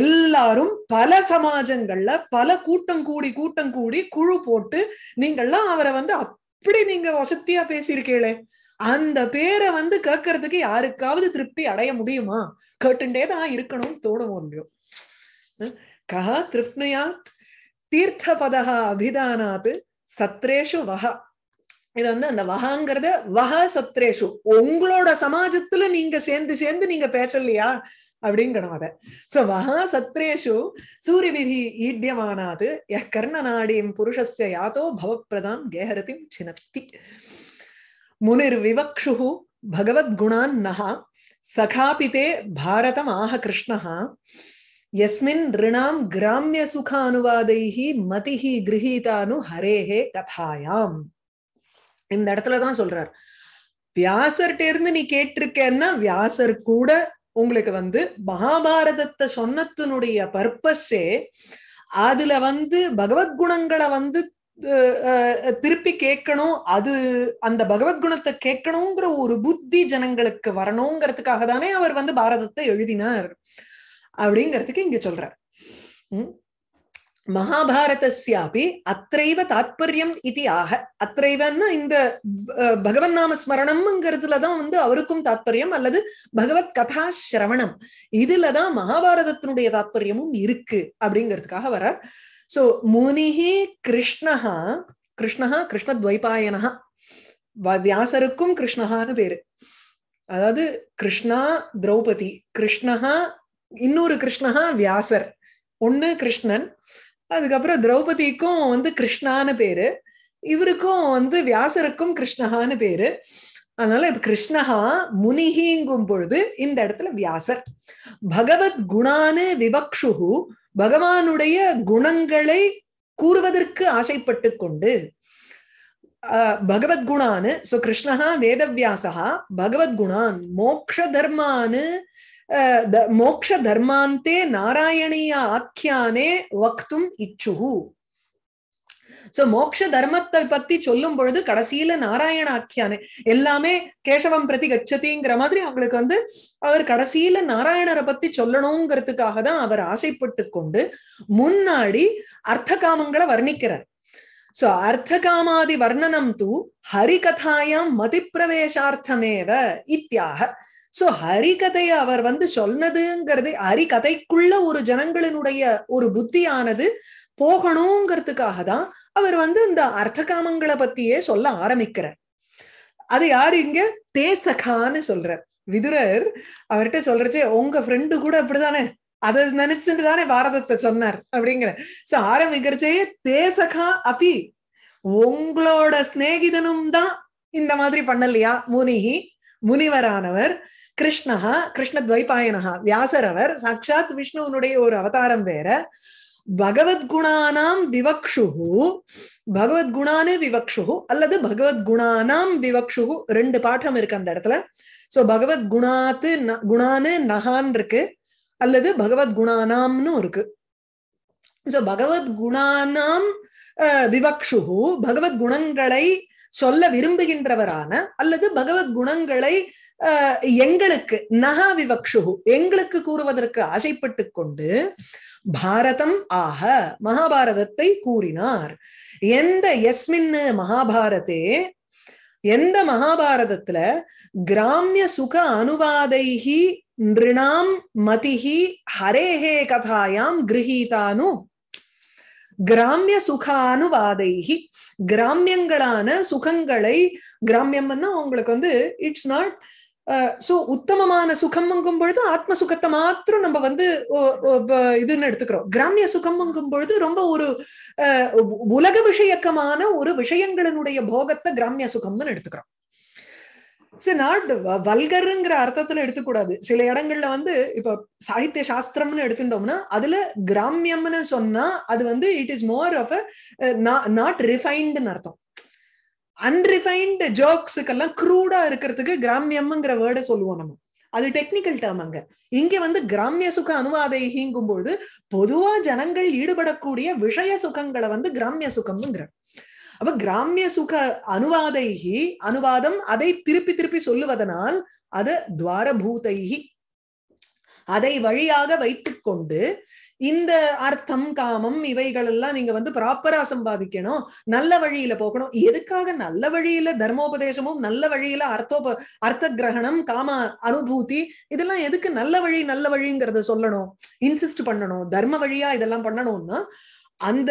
Speaker 1: எல்லாரும் பல சமாஜங்கள்ல பல கூட்டம் கூடி கூட்டம் கூடி குழு போட்டு நீங்கள்லாம் அவரை வந்து அப்படி நீங்க வசத்தியா பேசியிருக்கீங்களே அந்த பேரை வந்து கேட்கறதுக்கு யாருக்காவது திருப்தி அடைய முடியுமா கேட்டுண்டே தான் இருக்கணும்னு தோணும் கஹா திருப்னையா தீர்த்தபதா அபிதானாத் சத்ரேஷு வஹா இது வந்து அந்த வகாங்கிறத வஹ சத்ரேஷு உங்களோட சமாஜத்துல நீங்க சேர்ந்து சேர்ந்து நீங்க பேசலையா அப்படிங்கணும் அத சோ வஹா சத்ரேஷு சூரியவிதி ஈட்யமானாது ய கர்ண நாடியும் புருஷஸ்ய யாதோ பவப்பிரதாம் கேஹரதிம் சினத்தி முனிர் விவக்ஷு குணான் நகா சகாபிதே பாரதம் ஆஹ கிருஷ்ணஹா யஸ்மின் ரிணாம் கிராமிய ग्राम्य सुखानुवादैः மதிஹி கிரகீதானு ஹரேஹே கதாயாம் இந்த இடத்துலதான் தான் சொல்றார் வியாசர்கிட்ட இருந்து நீ கேட்டிருக்கேன்னா வியாசர் கூட உங்களுக்கு வந்து மகாபாரதத்தை சொன்னத்தினுடைய பர்பஸே அதுல வந்து பகவத் குணங்களை வந்து திருப்பி கேட்கணும் அது அந்த பகவத்குணத்தை குணத்தை கேட்கணுங்கிற ஒரு புத்தி ஜனங்களுக்கு வரணுங்கிறதுக்காக தானே அவர் வந்து பாரதத்தை எழுதினார் அப்படிங்கிறதுக்கு இங்க சொல்றார் மகாபாரதாபி அத்தைவ தாத்பரியம் இது ஆக அத்தைவன்னா இந்த பகவன் நாம ஸ்மரணம்ங்கிறதுலதான் வந்து அவருக்கும் தாத்பரியம் அல்லது பகவத் கதா சிரவணம் இதுலதான் மகாபாரதத்தினுடைய தாத்பரியமும் இருக்கு அப்படிங்கிறதுக்காக வர்றார் சோ முனிஹி கிருஷ்ணஹா கிருஷ்ணஹா கிருஷ்ணத்வைபாயனஹா வியாசருக்கும் கிருஷ்ணஹான்னு பேரு அதாவது கிருஷ்ணா திரௌபதி கிருஷ்ணஹா இன்னொரு கிருஷ்ணகா வியாசர் ஒண்ணு கிருஷ்ணன் அதுக்கப்புறம் திரௌபதிக்கும் வந்து கிருஷ்ணான்னு பேரு இவருக்கும் வந்து வியாசருக்கும் கிருஷ்ணகான்னு பேரு அதனால இப்ப கிருஷ்ணகா முனிகிங்கும் பொழுது இந்த இடத்துல வியாசர் பகவத் குணானு விபக்ஷுகு பகவானுடைய குணங்களை கூறுவதற்கு ஆசைப்பட்டு கொண்டு பகவத்குணான்னு சோ கிருஷ்ணகா வேதவியாசா பகவத்குணான் மோக்ஷ தர்மானு மோக்ஷ தர்மாந்தே நாராயணீய ஆக்கியானே வக்தும் இச்சுகு சோ மோக்ஷ தர்மத்தை பத்தி சொல்லும் பொழுது கடைசியில நாராயண ஆக்கியானே எல்லாமே கேசவம் பிரதி கச்சதிங்கிற மாதிரி அவங்களுக்கு வந்து அவர் கடைசியில நாராயணரை பத்தி சொல்லணுங்கிறதுக்காக தான் அவர் ஆசைப்பட்டு கொண்டு முன்னாடி அர்த்த காமங்களை வர்ணிக்கிறார் சோ அர்த்தகாமாதி வர்ணனம் தூ ஹரிகதாயாம் மதிப்பிரவேசார்த்தமேவ இத்தியாக சோ ஹரிகதைய அவர் வந்து சொன்னதுங்கிறது ஹரிகதைக்குள்ள ஒரு ஜனங்களினுடைய ஒரு புத்தியானது போகணுங்கிறதுக்காக தான் அவர் வந்து இந்த அர்த்த காமங்களை பத்தியே சொல்ல ஆரம்பிக்கிறார் அது யாரு இங்க தேசகான்னு சொல்ற விதுரர் அவர்கிட்ட சொல்றச்சே உங்க ஃப்ரெண்டு கூட அப்படிதானே அதை நினைச்சுட்டு தானே பாரதத்தை சொன்னார் அப்படிங்கிற சோ ஆரம்பிக்கிறச்சே தேசகா அபி உங்களோட சிநேகிதனும் தான் இந்த மாதிரி பண்ணலையா முனிகி முனிவரானவர் கிருஷ்ணஹா கிருஷ்ணத்வைபாயனஹா வியாசர் அவர் சாட்சாத் விஷ்ணுவனுடைய ஒரு அவதாரம் வேற பகவத்குணானாம் விவக்ஷுகு பகவத்குணானு விவக்ஷுகு அல்லது பகவத்குணானாம் விவக்ஷுகு ரெண்டு பாடம் இருக்கு அந்த இடத்துல சோ பகவத்குணாத்து குணானு நகான் இருக்கு அல்லது பகவத்குணானாம்னு இருக்கு சோ பகவத்குணானாம் விவக்ஷுகு பகவத்குணங்களை சொல்ல விரும்புகின்றவரான அல்லது பகவத் குணங்களை எங்களுக்கு நகா விவக்ஷுகு எங்களுக்கு கூறுவதற்கு ஆசைப்பட்டு கொண்டு பாரதம் ஆக மகாபாரதத்தை கூறினார் எந்த எஸ்மின் மகாபாரதே எந்த மகாபாரதத்துல கிராமிய சுக அனுவாதைகி நிருணாம் மதிஹி ஹரேஹே கதாயாம் கிரகிதானு கிராமிய சுக அனுவாதை கிராமியங்களான சுகங்களை கிராமியம்னா உங்களுக்கு வந்து இட்ஸ் நாட் சோ உத்தமமான சுகம்ங்கும் பொழுது ஆத்ம சுகத்தை மாத்திரம் நம்ம வந்து இதுன்னு எடுத்துக்கிறோம் கிராமிய சுகம்ங்கும் பொழுது ரொம்ப ஒரு உலக விஷயக்கமான ஒரு விஷயங்களினுடைய போகத்தை கிராமிய சுகம்னு எடுத்துக்கிறோம் சரி நாட் வல்கருங்கிற அர்த்தத்துல எடுத்துக்கூடாது சில இடங்கள்ல வந்து இப்ப சாகித்ய சாஸ்திரம்னு எடுத்துட்டோம்னா அதுல கிராமியம்னு சொன்னா அது வந்து it is more of not ரிஃபைன்டுன்னு அர்த்தம் அன்ரிஃபைன்டு ஜோக்ஸுக்கெல்லாம் க்ரூடா இருக்கிறதுக்கு கிராமியம்ங்கிற வேர்டை சொல்லுவோம் நம்ம அது டெக்னிக்கல் டேர்ம் அங்க இங்க வந்து கிராமிய சுக ஹீங்கும் பொழுது பொதுவா ஜனங்கள் ஈடுபடக்கூடிய விஷய சுகங்களை வந்து கிராமிய சுகம்ங்கிற அப்ப கிராமிய சுக அனுவாதைஹி அனுவாதம் அதை திருப்பி திருப்பி சொல்லுவதனால் அது துவாரபூதைஹி அதை வழியாக வைத்துக்கொண்டு இந்த அர்த்தம் காமம் இவைகள் எல்லாம் நீங்க வந்து ப்ராப்பரா சம்பாதிக்கணும் நல்ல வழியில போகணும் எதுக்காக நல்ல வழியில தர்மோபதேசமும் நல்ல வழியில அர்த்தோப அர்த்த கிரகணம் காம அனுபூதி இதெல்லாம் எதுக்கு நல்ல வழி நல்ல வழிங்கிறத சொல்லணும் இன்சிஸ்ட் பண்ணணும் தர்ம வழியா இதெல்லாம் பண்ணணும்னா அந்த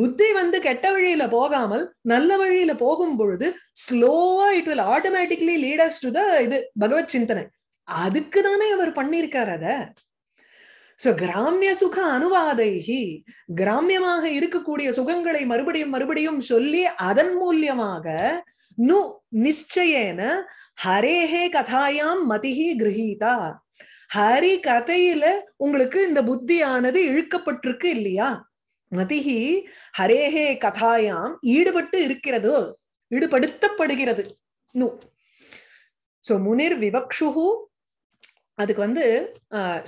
Speaker 1: புத்தி வந்து கெட்ட வழியில போகாமல் நல்ல வழியில போகும் பொழுது ஸ்லோவா it will automatically leaders to the இது பகவத் சிந்தனை அதுக்கு தானே அவர் பண்ணிருக்காரு அதை சோ கிராமிய சுக அனுவாதைகி கிராமியமாக இருக்கக்கூடிய சுகங்களை மறுபடியும் மறுபடியும் சொல்லி அதன் மூலியமாக நு நிச்சயேன ஹரேஹே கதாயாம் மதிஹி கிரகிதா ஹரி கதையில உங்களுக்கு இந்த புத்தியானது இழுக்கப்பட்டிருக்கு இல்லையா மதிஹி ஹரேஹே கதாயாம் ஈடுபட்டு இருக்கிறது ஈடுபடுத்தப்படுகிறது நு சோ முனிர் விவக்ஷு அதுக்கு வந்து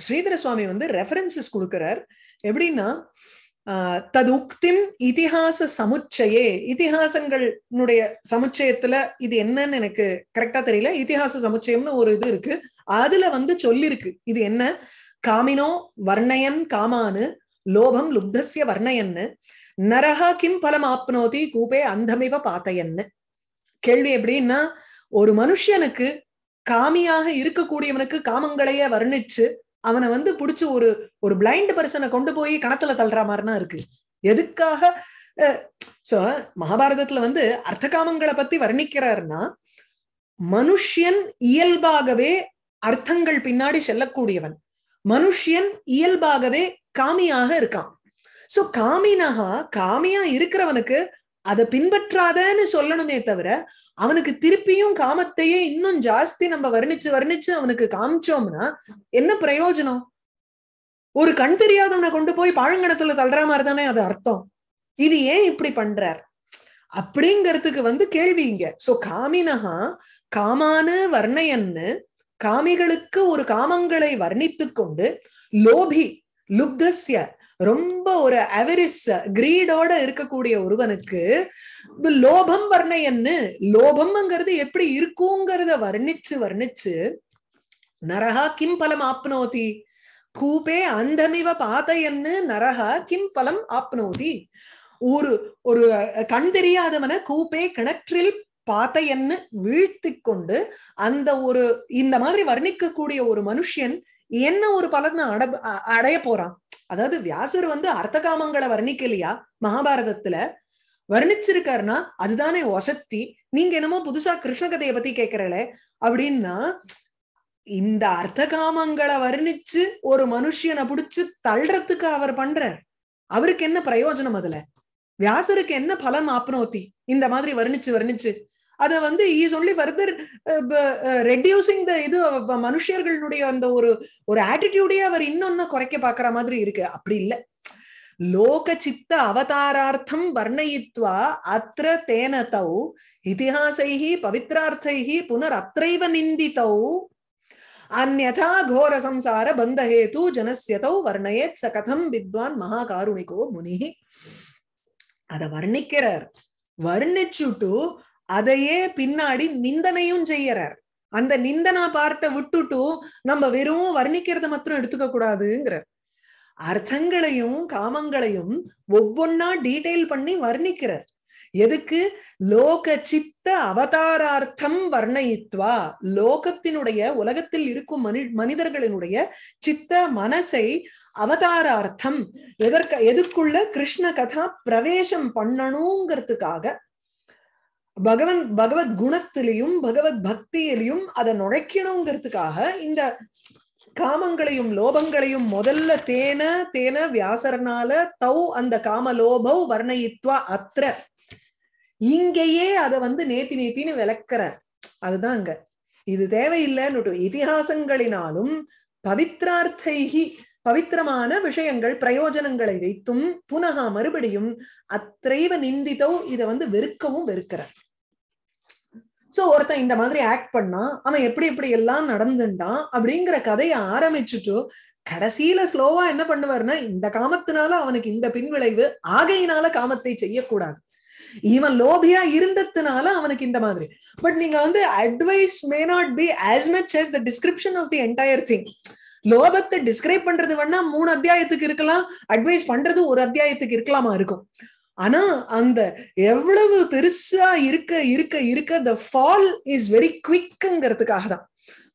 Speaker 1: ஸ்ரீதர சுவாமி வந்து ரெஃபரன்சஸ் கொடுக்கிறார் எப்படின்னா தது உக்திம் இதிகாச சமுச்சயே இதிகாசங்களுடைய சமுச்சயத்துல இது என்னன்னு எனக்கு கரெக்டா தெரியல இதிகாச சமுச்சயம்னு ஒரு இது இருக்கு அதுல வந்து சொல்லிருக்கு இது என்ன காமினோ வர்ணயன் காமானு லோபம் லுப்தசிய வர்ணயன்னு நரகா கிம் பலம் ஆப்னோதி கூபே அந்தமிவ பாத்தையன்னு கேள்வி எப்படின்னா ஒரு மனுஷனுக்கு காமியாக இருக்கக்கூடியவனுக்கு காமங்களையே வர்ணிச்சு அவனை வந்து பிடிச்சி ஒரு ஒரு பிளைண்ட் பர்சனை கொண்டு போய் கணத்துல தள்ளுற மாதிரிதான் இருக்கு எதுக்காக சோ மகாபாரதத்துல வந்து அர்த்த காமங்களை பத்தி வர்ணிக்கிறாருன்னா மனுஷியன் இயல்பாகவே அர்த்தங்கள் பின்னாடி செல்லக்கூடியவன் மனுஷியன் இயல்பாகவே காமியாக இருக்கான் சோ காமினாக காமியா இருக்கிறவனுக்கு அதை பின்பற்றாதன்னு சொல்லணுமே தவிர அவனுக்கு திருப்பியும் காமத்தையே இன்னும் ஜாஸ்தி நம்ம வர்ணிச்சு வர்ணிச்சு அவனுக்கு காமிச்சோம்னா என்ன பிரயோஜனம் ஒரு கண் தெரியாதவனை கொண்டு போய் பாழங்கணத்துல தள்ளுற மாதிரி தானே அது அர்த்தம் இது ஏன் இப்படி பண்றார் அப்படிங்கிறதுக்கு வந்து கேள்வி இங்க சோ காமினஹா காமானு வர்ணையன்னு காமிகளுக்கு ஒரு காமங்களை வர்ணித்து கொண்டு லோபி லுப்தஸ்ய ரொம்ப ஒரு அவரிஸ் கிரீடோட இருக்கக்கூடிய ஒருவனுக்கு லோபம் வர்ணையன்னு லோபம்ங்கிறது எப்படி இருக்குங்கிறத வர்ணிச்சு வர்ணிச்சு நரகா கிம் பலம் ஆப்னோதி கூபே அந்தமிவ பாத்தையன்னு நரகா கிம் பலம் ஆப்னோதி ஒரு ஒரு கண் தெரியாதவன கூப்பே கிணற்றில் பாத்தையன்னு வீழ்த்தி கொண்டு அந்த ஒரு இந்த மாதிரி வர்ணிக்கக்கூடிய ஒரு மனுஷன் என்ன ஒரு பலனை அட அடைய போறான் அதாவது வியாசர் வந்து அர்த்தகாமங்களை வர்ணிக்கலையா மகாபாரதத்துல வர்ணிச்சிருக்காருன்னா அதுதானே ஒசத்தி நீங்க என்னமோ புதுசா கிருஷ்ண கதையை பத்தி கேக்குறீங்களே அப்படின்னா இந்த அர்த்தகாமங்களை வர்ணிச்சு ஒரு மனுஷியனை புடிச்சு தள்ளுறதுக்கு அவர் பண்ற அவருக்கு என்ன பிரயோஜனம் அதுல வியாசருக்கு என்ன பலன் ஆப்னோத்தி இந்த மாதிரி வர்ணிச்சு வர்ணிச்சு அதை வந்து he only further reducing the இது மனுஷர்களுடைய அந்த ஒரு ஒரு ஆட்டிடியூடே அவர் இன்னொன்னு குறைக்க பாக்குற மாதிரி இருக்கு அப்படி இல்லை லோக சித்த அவதாரார்த்தம் வர்ணயித்வா அத்திர தேனத்தௌ தௌ இத்திஹாசைஹி பவித்ரார்த்தைஹி புனர் அத்தைவ நிந்தித்தௌ அந்நதா கோர சம்சார பந்தஹேது ஜனசியதௌ வர்ணயேத் ச கதம் வித்வான் மகாகாருணிகோ முனிஹி அத வர்ணிக்கிறார் வர்ணிச்சுட்டு அதையே பின்னாடி நிந்தனையும் செய்யறார் அந்த நிந்தனா பார்ட்ட விட்டுட்டு நம்ம வெறும் வர்ணிக்கிறத மாத்திரம் எடுத்துக்க கூடாதுங்கிறார் அர்த்தங்களையும் காமங்களையும் ஒவ்வொன்னா டீடைல் பண்ணி வர்ணிக்கிறார் எதுக்கு லோக சித்த அவதாரார்த்தம் வர்ணயித்வா லோகத்தினுடைய உலகத்தில் இருக்கும் மனி மனிதர்களினுடைய சித்த மனசை அவதாரார்த்தம் எதற்கு எதுக்குள்ள கிருஷ்ண கதா பிரவேசம் பண்ணணுங்கிறதுக்காக பகவன் பகவத் குணத்திலையும் பகவத் பக்தியிலையும் அதை நுழைக்கணுங்கிறதுக்காக இந்த காமங்களையும் லோபங்களையும் முதல்ல தேன தேன வியாசரனால தௌ அந்த காம லோபௌ வர்ணயித்வா அத்திர இங்கேயே அதை வந்து நேத்தி நேத்தின்னு விளக்குற அதுதான் அங்க இது தேவையில்லைன்னு இதிகாசங்களினாலும் பவித்ரார்த்தைகி பவித்திரமான விஷயங்கள் பிரயோஜனங்களை வைத்தும் புனகா மறுபடியும் அத்தைவ நிந்தித்தோ இதை வந்து வெறுக்கவும் வெறுக்கிறார் சோ ஒருத்தன் இந்த மாதிரி ஆக்ட் பண்ணா அவன் எப்படி எப்படி எல்லாம் நடந்துட்டான் அப்படிங்கிற கதையை ஆரம்பிச்சுட்டு கடைசியில ஸ்லோவா என்ன பண்ணுவாருன்னா இந்த காமத்தினால அவனுக்கு இந்த பின்விளைவு ஆகையினால காமத்தை செய்யக்கூடாது ஈவன் லோபியா இருந்ததுனால அவனுக்கு இந்த மாதிரி பட் நீங்க வந்து advice may not be as much as the description of the entire thing லோபத்தை டிஸ்கிரைப் பண்றது வேணா மூணு அத்தியாயத்துக்கு இருக்கலாம் அட்வைஸ் பண்றது ஒரு அத்தியாயத்துக்கு இருக்கலாமா இருக்கும் ஆனா அந்த எவ்வளவு பெருசா இருக்க இருக்க இருக்க த ஃபால் இஸ் வெரி குவிக்ங்கிறதுக்காக தான்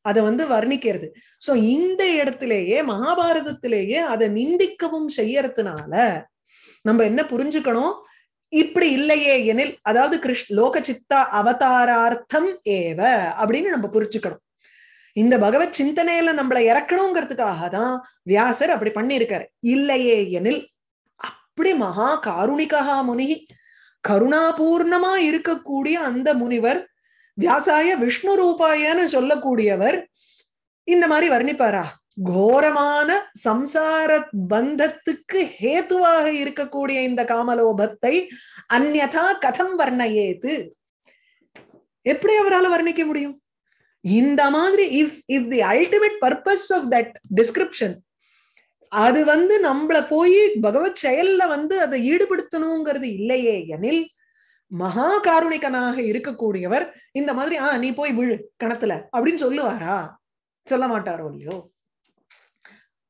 Speaker 1: அதை வந்து வர்ணிக்கிறது சோ இந்த இடத்திலேயே மகாபாரதத்திலேயே அதை நிந்திக்கவும் செய்யறதுனால நம்ம என்ன புரிஞ்சுக்கணும் இப்படி இல்லையே எனில் அதாவது கிருஷ் லோக சித்தா அவதாரார்த்தம் ஏவ அப்படின்னு நம்ம புரிஞ்சுக்கணும் இந்த பகவத் சிந்தனையில நம்மளை இறக்கணுங்கிறதுக்காக தான் வியாசர் அப்படி பண்ணியிருக்காரு இல்லையே எனில் இப்படி மகா காருணிகா முனி கருணாபூர்ணமா இருக்கக்கூடிய அந்த முனிவர் வியாசாய விஷ்ணு ரூபாயன்னு சொல்லக்கூடியவர் இந்த மாதிரி வர்ணிப்பாரா கோரமான சம்சார பந்தத்துக்கு ஹேத்துவாக இருக்கக்கூடிய இந்த காமலோபத்தை அந்நதா கதம் வர்ணயேது எப்படி அவரால் வர்ணிக்க முடியும் இந்த மாதிரி if if the ultimate purpose of that description அது வந்து நம்மள போய் பகவத் செயல்ல வந்து அதை ஈடுபடுத்தணுங்கிறது இல்லையே எனில் மகா காருணிகனாக இருக்கக்கூடியவர் இந்த மாதிரி ஆஹ் நீ போய் விழு கணத்துல அப்படின்னு சொல்லுவாரா சொல்ல மாட்டாரோ இல்லையோ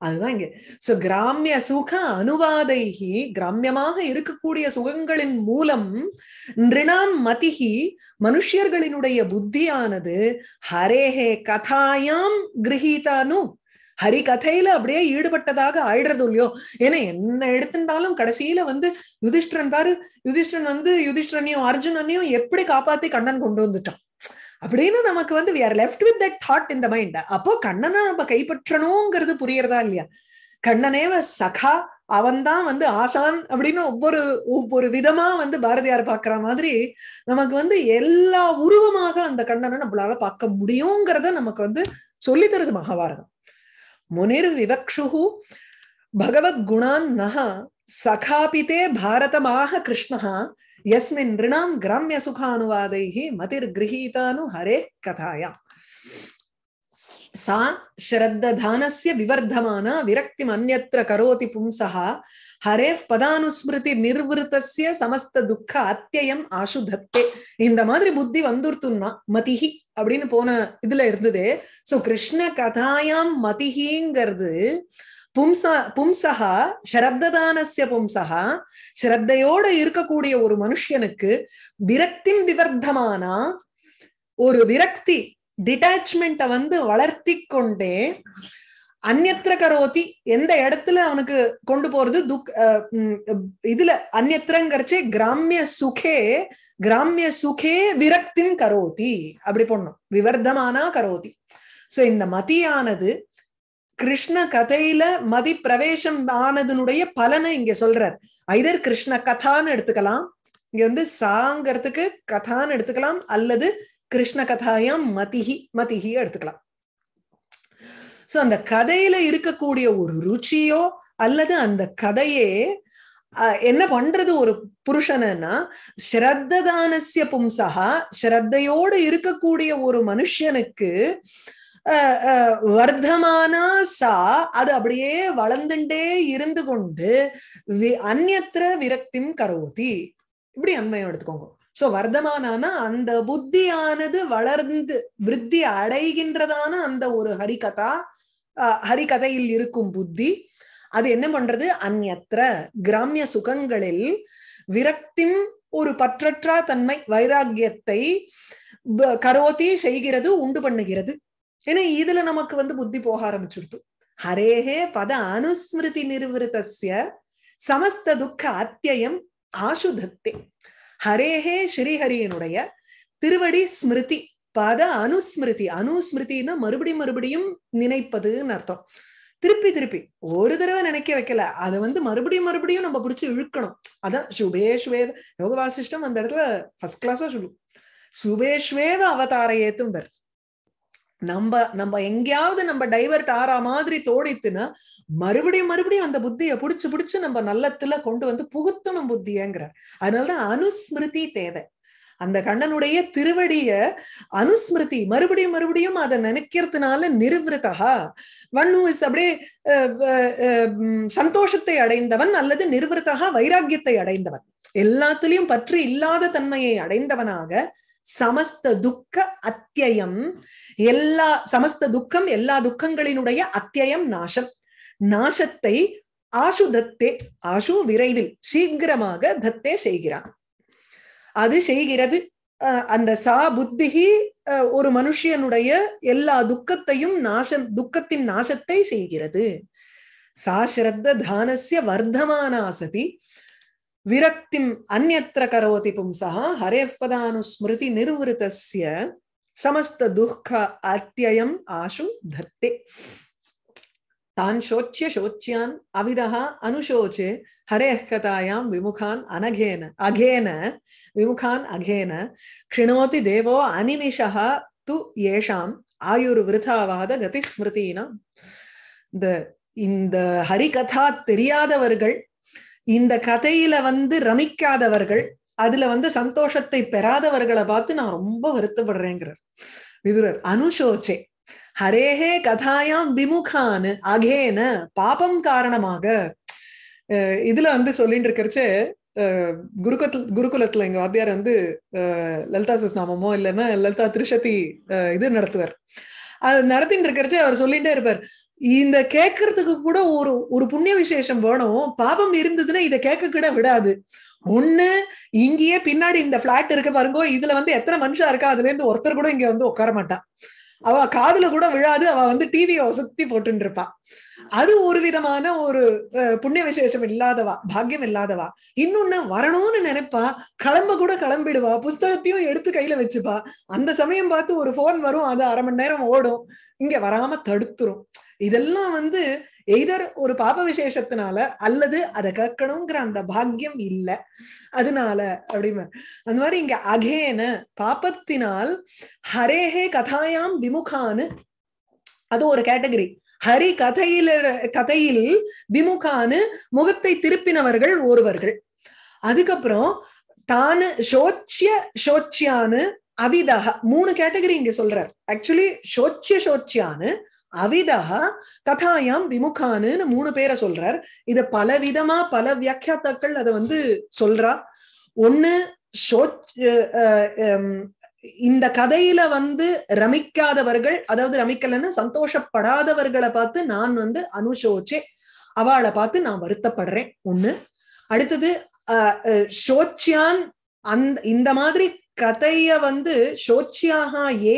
Speaker 1: அதுதான் இங்க சோ கிராமிய சுக அனுவாதைகி கிராமியமாக இருக்கக்கூடிய சுகங்களின் மூலம் நிருணாம் மதிகி மனுஷியர்களினுடைய புத்தியானது ஹரேஹே கதாயாம் கிரகிதானு ஹரி கதையில அப்படியே ஈடுபட்டதாக ஆயிடுறது இல்லையோ ஏன்னா என்ன எடுத்துட்டாலும் கடைசியில வந்து யுதிஷ்டிரன் பாரு யுதிஷ்டிரன் வந்து யுதிஷ்டரனையும் அர்ஜுனனையும் எப்படி காப்பாத்தி கண்ணன் கொண்டு வந்துட்டான் அப்படின்னு நமக்கு வந்து we are left with that thought இந்த மைண்ட் அப்போ கண்ணனை நம்ம கைப்பற்றணுங்கிறது புரியறதா இல்லையா கண்ணனேவ சகா அவன் வந்து ஆசான் அப்படின்னு ஒவ்வொரு ஒவ்வொரு விதமா வந்து பாரதியார் பாக்குற மாதிரி நமக்கு வந்து எல்லா உருவமாக அந்த கண்ணனை நம்மளால பார்க்க முடியுங்கிறத நமக்கு வந்து சொல்லித்தருது மகாபாரதம் मुनिर्विवक्षुः भगवद्गुणान् नः सखापिते भारतमाह कृष्णः यस्मिन् नृणां ग्राम्यसुखानुवादैः मतिर्गृहीतानु हरेः कथाया सा श्रद्धानस्य विवर्धमाना विरक्तिमन्यत्र करोति पुंसः ஹரே பதானுஸ்மிருதி நிர்வத்திய சமஸ்த துக்க அத்தியம் ஆசுதத்தே இந்த மாதிரி புத்தி வந்துருத்துன்னா மதிஹி அப்படின்னு போன இதுல இருந்தது சோ கிருஷ்ண கதாயாம் மதிஹிங்கிறது பும்சா பும்சா ஷரத்ததானசிய பும்சா ஸ்ரத்தையோட இருக்கக்கூடிய ஒரு மனுஷனுக்கு விரக்திம் விவர்த்தமானா ஒரு விரக்தி டிட்டாச்மெண்ட்டை வந்து வளர்த்தி கொண்டே அந்நத்திர கரோத்தி எந்த இடத்துல அவனுக்கு கொண்டு போறது துக் இதுல அந்நத்திரங்கிறச்சு கிராமிய சுகே கிராமிய சுகே விரக்தின் கரோதி அப்படி பொண்ணும் விவர்தமானா கரோதி சோ இந்த மதியானது கிருஷ்ண கதையில மதி பிரவேசம் ஆனதுனுடைய பலனை இங்க சொல்றார் ஐதர் கிருஷ்ண கதான்னு எடுத்துக்கலாம் இங்க வந்து சாங்கிறதுக்கு கதான்னு எடுத்துக்கலாம் அல்லது கிருஷ்ண கதாயம் மதிஹி மதிஹி எடுத்துக்கலாம் சோ அந்த கதையில இருக்கக்கூடிய ஒரு ருச்சியோ அல்லது அந்த கதையே என்ன பண்றது ஒரு புருஷனா ஸ்ரத்ததானசிய பும்சா ஸ்ரத்தையோடு இருக்கக்கூடிய ஒரு மனுஷனுக்கு வர்த்தமானா சா அது அப்படியே வளர்ந்துட்டே இருந்து கொண்டு அந்நத்திர விரக்திம் கரோதி இப்படி அண்மையம் எடுத்துக்கோங்க சோ வர்த்தமானானா அந்த புத்தியானது வளர்ந்து விருத்தி அடைகின்றதான அந்த ஒரு ஹரிகதா ஹரிகதையில் இருக்கும் புத்தி அது என்ன பண்றது அந்நத்திர கிராமிய சுகங்களில் விரக்தி ஒரு பற்றற்றா தன்மை வைராகியத்தை கரோதி செய்கிறது உண்டு பண்ணுகிறது ஏன்னா இதுல நமக்கு வந்து புத்தி போக ஆரம்பிச்சுடுது ஹரேஹே பத அனுஸ்மிருதி நிர்வத்திய சமஸ்த துக்க அத்தியம் ஆசுதத்தே ஹரேஹே ஸ்ரீஹரியனுடைய திருவடி ஸ்மிருதி பத அனுஸ்மிருதி அனுஸ்மிருத்தின்னா மறுபடியும் மறுபடியும் நினைப்பதுன்னு அர்த்தம் திருப்பி திருப்பி ஒரு தடவை நினைக்க வைக்கல அதை வந்து மறுபடியும் மறுபடியும் நம்ம பிடிச்சி இழுக்கணும் அதான் சுபேஷ்வேவ யோக வாசிஷ்டம் அந்த இடத்துல ஃபர்ஸ்ட் கிளாஸா சொல்லும் சுபேஷ்வேவ அவதார ஏத்தும் பேர் நம்ம நம்ம எங்கேயாவது நம்ம டைவர்ட் ஆற மாதிரி தோடித்துன்னா மறுபடியும் மறுபடியும் அந்த புத்தியை புடிச்சு புடிச்சு நம்ம நல்லத்துல கொண்டு வந்து புகுத்தணும் புத்தியங்கிற அதனாலதான் அனுஸ்மிருதி தேவை அந்த கண்ணனுடைய திருவடிய அனுஸ்மிருதி மறுபடியும் மறுபடியும் அதை நினைக்கிறதுனால நிர்வத்தகா ஒன் இஸ் அப்படியே சந்தோஷத்தை அடைந்தவன் அல்லது நிர்வத்தகா வைராக்கியத்தை அடைந்தவன் எல்லாத்துலயும் பற்று இல்லாத தன்மையை அடைந்தவனாக சமஸ்த துக்க அத்தியம் எல்லா சமஸ்த துக்கம் எல்லா துக்கங்களினுடைய அத்தியம் நாசம் நாசத்தை ஆசு தத்தே ஆசு விரைவில் சீக்கிரமாக தத்தே செய்கிறான் அது செய்கிறது அந்த சா புத்திகி ஒரு மனுஷியனுடைய எல்லா துக்கத்தையும் நாசம் துக்கத்தின் நாசத்தை செய்கிறது சா ஸ்ரத்த தானசிய வர்த்தமானா சதி விரக்திம் அந்நத்திர கரோதி பும்சா ஹரேஃபதானுஸ்மிருதி நிர்வருத்தசிய சமஸ்த துக்க அத்தியம் ஆஷு தத்தே தான் சோச்சிய சோச்சியான் அவிதா அனுசோச்சே ஹரேஹ் கதாயாம் விமுகான் அனகேன அகேன விமுகான் அகேன க்ஷிணோதி தேவோ அனிமிஷா து ஏஷாம் ஆயுர் விருதாவாத கதி இந்த இந்த ஹரிகதா தெரியாதவர்கள் இந்த கதையில வந்து ரமிக்காதவர்கள் அதுல வந்து சந்தோஷத்தை பெறாதவர்களை பார்த்து நான் ரொம்ப வருத்தப்படுறேங்கிறார் விதுரர் அனுசோச்சே ஹரேஹே கதாயாம் விமுகான் அகேன பாபம் காரணமாக இதுல வந்து சொல்லிட்டு இருக்கிறச்சு குருகுல குருகுலத்துல எங்க வாத்தியார் வந்து லலிதா சஸ்நாமமோ இல்லைன்னா லலிதா திருஷதி இது நடத்துவார் அது நடத்தின்னு இருக்கிறச்சு அவர் சொல்லிட்டே இருப்பார் இந்த கேட்கறதுக்கு கூட ஒரு ஒரு புண்ணிய விசேஷம் வேணும் பாபம் இருந்ததுன்னா இதை கேட்க கூட விடாது ஒண்ணு இங்கேயே பின்னாடி இந்த பிளாட் இருக்க பாருங்க இதுல வந்து எத்தனை மனுஷா இருக்கா அதுல இருந்து ஒருத்தர் கூட இங்க வந்து உட்கார மாட்டான் அவ காதுல கூட விழாது அவ வந்து டிவியை ஒசத்தி போட்டு இருப்பா அது ஒரு விதமான ஒரு புண்ணிய விசேஷம் இல்லாதவா பாக்கியம் இல்லாதவா இன்னொன்னு வரணும்னு நினைப்பா கிளம்ப கூட கிளம்பிடுவா புஸ்தகத்தையும் எடுத்து கையில வச்சுப்பா அந்த சமயம் பார்த்து ஒரு போன் வரும் அது அரை மணி நேரம் ஓடும் இங்க வராம தடுத்துரும் இதெல்லாம் வந்து எய்தர் ஒரு பாப விசேஷத்தினால அல்லது அதை கேட்கணுங்கிற அந்த பாக்கியம் இல்லை அதனால அப்படிமா அந்த மாதிரி இங்க அகேன பாப்பத்தினால் ஹரேஹே கதாயாம் விமுகானு அது ஒரு கேட்டகரி ஹரி கதையில கதையில் விமுகானு முகத்தை திருப்பினவர்கள் ஒருவர்கள் அதுக்கப்புறம் தானு சோச்சிய சோச்சியான்னு அவிதாக மூணு கேட்டகரி இங்க சொல்றார் ஆக்சுவலி சோச்சிய சோச்சியானு அவிதா கதாயாம் விமுகான்னு மூணு பேரை சொல்றார் இத பல விதமா பல வியாக்கியாத்தாக்கள் அதை வந்து சொல்றா ஒண்ணு இந்த கதையில வந்து ரமிக்காதவர்கள் அதாவது ரமிக்கலன்னு சந்தோஷப்படாதவர்களை பார்த்து நான் வந்து அனுசோச்சே அவளை பார்த்து நான் வருத்தப்படுறேன் ஒண்ணு அடுத்தது ஷோச்சியான் அந்த இந்த மாதிரி கதைய வந்து சோச்சியாக ஏ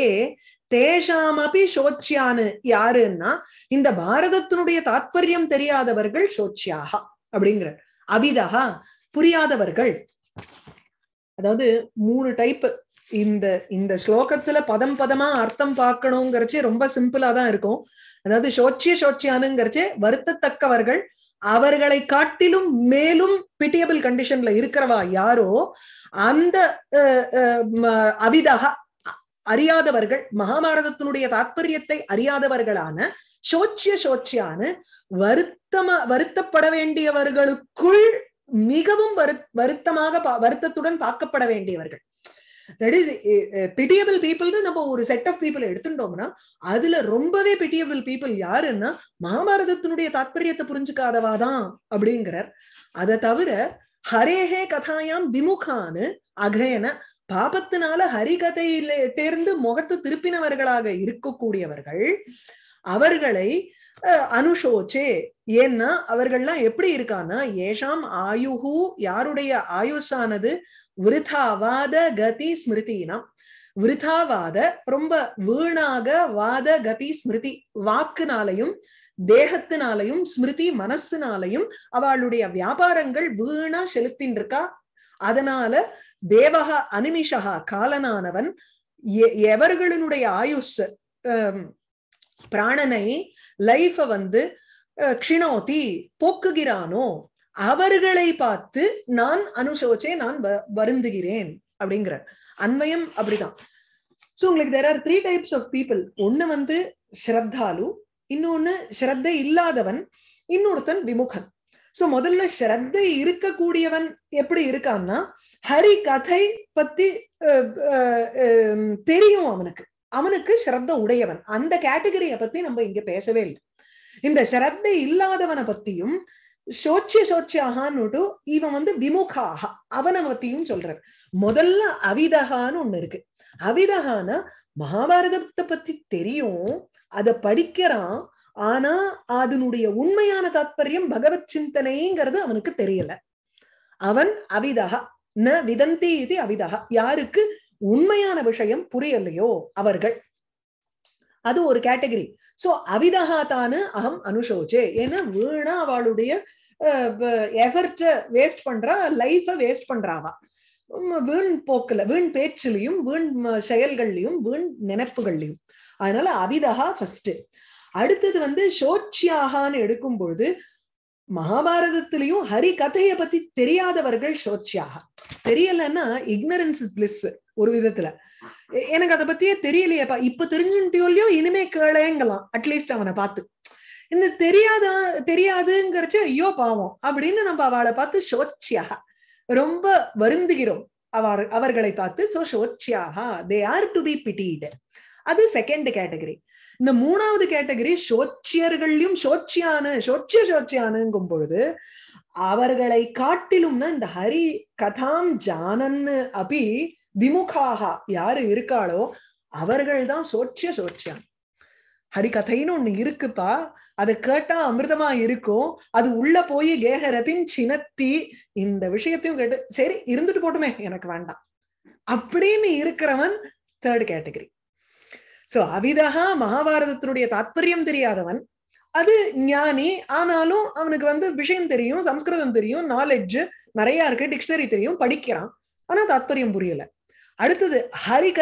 Speaker 1: தேஷாம் அபி சோச்சியானு யாருன்னா இந்த பாரதத்தினுடைய தாற்பயம் தெரியாதவர்கள் சோச்சியாகா அப்படிங்கிற அவிதகா புரியாதவர்கள் அதாவது மூணு டைப் இந்த இந்த ஸ்லோகத்துல பதம் பதமா அர்த்தம் பார்க்கணுங்கிறச்சு ரொம்ப சிம்பிளா தான் இருக்கும் அதாவது சோச்சிய சோச்சியானுங்கிறச்சு வருத்தத்தக்கவர்கள் அவர்களை காட்டிலும் மேலும் பிட்டியபிள் கண்டிஷன்ல இருக்கிறவா யாரோ அந்த அவிதகா அறியாதவர்கள் மகாபாரதத்தினுடைய தாத்பரியத்தை அறியாதவர்களான சோச்சிய சோச்சியான்னு வருத்தமா வருத்தப்பட வேண்டியவர்களுக்குள் மிகவும் வரு வருத்தமாக வருத்தத்துடன் பார்க்கப்பட வேண்டியவர்கள் தட் இஸ் பிட்டியபிள் பீப்புள்னு நம்ம ஒரு செட் ஆஃப் பீப்புள் எடுத்துட்டோம்னா அதுல ரொம்பவே பிடியபிள் பீப்புள் யாருன்னா மகாபாரதத்தினுடைய தாத்பரியத்தை புரிஞ்சுக்காதவா தான் அப்படிங்கிறார் அதை தவிர ஹரேஹே கதாயாம் விமுகான்னு அகயன பாபத்தினால ஹரிகதையிலிருந்து முகத்தை திருப்பினவர்களாக இருக்கக்கூடியவர்கள் அவர்களை அனுஷோச்சே ஏன்னா அவர்கள்லாம் எப்படி இருக்கான்னா ஏஷாம் ஆயுகு யாருடைய ஆயுஷானது விருதாவாத கதி ஸ்மிருதினா விருதாவாத ரொம்ப வீணாக வாத கதி ஸ்மிருதி வாக்குனாலையும் தேகத்தினாலையும் ஸ்மிருதி மனசுனாலையும் அவளுடைய வியாபாரங்கள் வீணா செலுத்தின் இருக்கா அதனால தேவக அனிமிஷகா காலனானவன் எவர்களுடைய ஆயுஷ் பிராணனை லைஃப வந்து க்ஷினோதி போக்குகிறானோ அவர்களை பார்த்து நான் அனுசோச்சே நான் வருந்துகிறேன் அப்படிங்கிற அன்வயம் அப்படிதான் சோ உங்களுக்கு there are three types of people ஒண்ணு வந்து ஸ்ரத்தாலு இன்னொன்னு ஸ்ரத்த இல்லாதவன் இன்னொருத்தன் விமுகன் சோ முதல்ல ஸ்ரத்தை இருக்கக்கூடியவன் எப்படி இருக்கான்னா ஹரி கதை பத்தி தெரியும் அவனுக்கு அவனுக்கு ஸ்ரத்த உடையவன் அந்த கேட்டகரிய பத்தி நம்ம இங்க பேசவே இல்லை இந்த ஸ்ரத்தை இல்லாதவனை பத்தியும் சோச்சிய சோச்சியாகான்னு இவன் வந்து விமுகாக அவனை பத்தியும் சொல்றார் முதல்ல அவிதகான்னு ஒண்ணு இருக்கு அவிதகான மகாபாரதத்தை பத்தி தெரியும் அத படிக்கிறான் ஆனா அதனுடைய உண்மையான தாத்பரியம் பகவத் சிந்தனைங்கிறது அவனுக்கு தெரியல அவன் அவிதகா ந விதந்தி இது அவிதா யாருக்கு உண்மையான விஷயம் புரியலையோ அவர்கள் அது ஒரு கேட்டகரி சோ அவிதகா தானு அகம் அனுஷோச்சே ஏன்னா வீணா அவளுடைய எஃபர்ட் வேஸ்ட் பண்றா லைஃப வேஸ்ட் பண்றாவா வீண் போக்குல வீண் பேச்சுலயும் வீண் செயல்கள்லயும் வீண் நினைப்புகள்லயும் அதனால அவிதகா ஃபர்ஸ்ட் அடுத்தது வந்து ஷோச்சியாகான்னு எடுக்கும் பொழுது மகாபாரதத்திலையும் ஹரி கதையை பத்தி தெரியாதவர்கள் ஷோச்சியாக தெரியலன்னா இக்னரன்ஸ் இஸ் பிளிஸ் ஒரு விதத்துல எனக்கு அதை பத்தியே தெரியலையேப்பா இப்ப இல்லையோ இனிமே கேளேங்கலாம் அட்லீஸ்ட் அவனை பார்த்து இந்த தெரியாத தெரியாதுங்கிறச்சு ஐயோ பாவம் அப்படின்னு நம்ம அவளை பார்த்து ஷோச்சியாக ரொம்ப வருந்துகிறோம் அவர் அவர்களை பார்த்து சோ ஷோச்சியாக they are to be pitied அது செகண்ட் கேட்டகரி இந்த மூணாவது கேட்டகரி சோச்சியர்கள்லயும் சோச்சியான சோச்சிய சோச்சியானுங்கும் பொழுது அவர்களை காட்டிலும்னா இந்த ஹரி கதாம் ஜானன்னு அபி விமுகாக யாரு இருக்காளோ அவர்கள் தான் சோச்சிய சோச்சியான் ஹரி கதைன்னு ஒண்ணு இருக்குப்பா அதை கேட்டா அமிர்தமா இருக்கும் அது உள்ள போய் கேகரத்தின் சினத்தி இந்த விஷயத்தையும் கேட்டு சரி இருந்துட்டு போட்டுமே எனக்கு வேண்டாம் அப்படின்னு இருக்கிறவன் தேர்ட் கேட்டகரி சோ அவிதகா மகாபாரதத்தினுடைய தாத்பரியம் தெரியாதவன் அது ஞானி ஆனாலும் அவனுக்கு வந்து விஷயம் தெரியும் சம்ஸ்கிருதம் தெரியும் நாலெட்ஜ் நிறைய இருக்கு டிக்ஷனரி தெரியும் படிக்கிறான் ஆனா தாத்பரியம் புரியல அடுத்தது ஹரி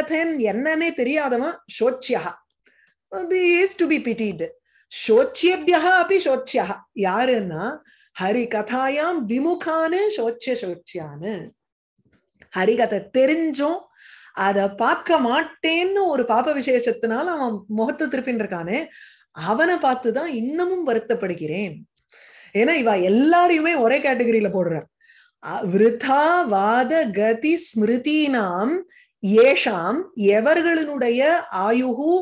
Speaker 1: என்னன்னே தெரியாதவன் சோச்சியா இஸ் டு பி பிட்டிட் சோச்சியபியா அப்படி சோச்சியா யாருன்னா ஹரி கதாயாம் விமுகான்னு சோச்சிய சோச்சியான்னு ஹரிகதை தெரிஞ்சும் அத பார்க்க மாட்டேன்னு ஒரு பாப விசேஷத்தினால அவன் முகத்தை திருப்பின் இருக்கானே அவனை பார்த்துதான் இன்னமும் வருத்தப்படுகிறேன் ஏன்னா இவா எல்லாரையுமே ஒரே கேட்டகரியில போடுறார் வாத கதி ஸ்மிருதி நாம் ஏஷாம் எவர்களினுடைய ஆயுகு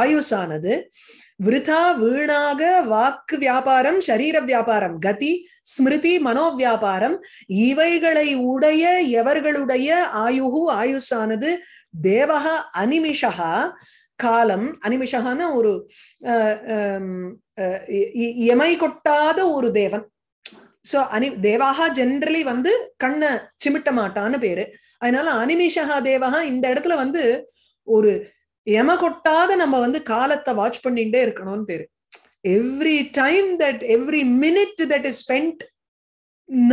Speaker 1: ஆயுசானது விருதா வீணாக வாக்கு வியாபாரம் சரீர வியாபாரம் கதி ஸ்மிருதி வியாபாரம் இவைகளை உடைய எவர்களுடைய ஆயுகு ஆயுஷானது தேவகா அனிமிஷா காலம் அனிமிஷகான ஒரு எமை கொட்டாத ஒரு தேவன் சோ அனி தேவாகா ஜென்ரலி வந்து கண்ணை சிமிட்ட மாட்டான்னு பேரு அதனால அனிமிஷகா தேவகா இந்த இடத்துல வந்து ஒரு எம கொட்டாத நம்ம வந்து காலத்தை வாட்ச் பண்ணிட்டே இருக்கணும்னு பேரு every time that every minute that is spend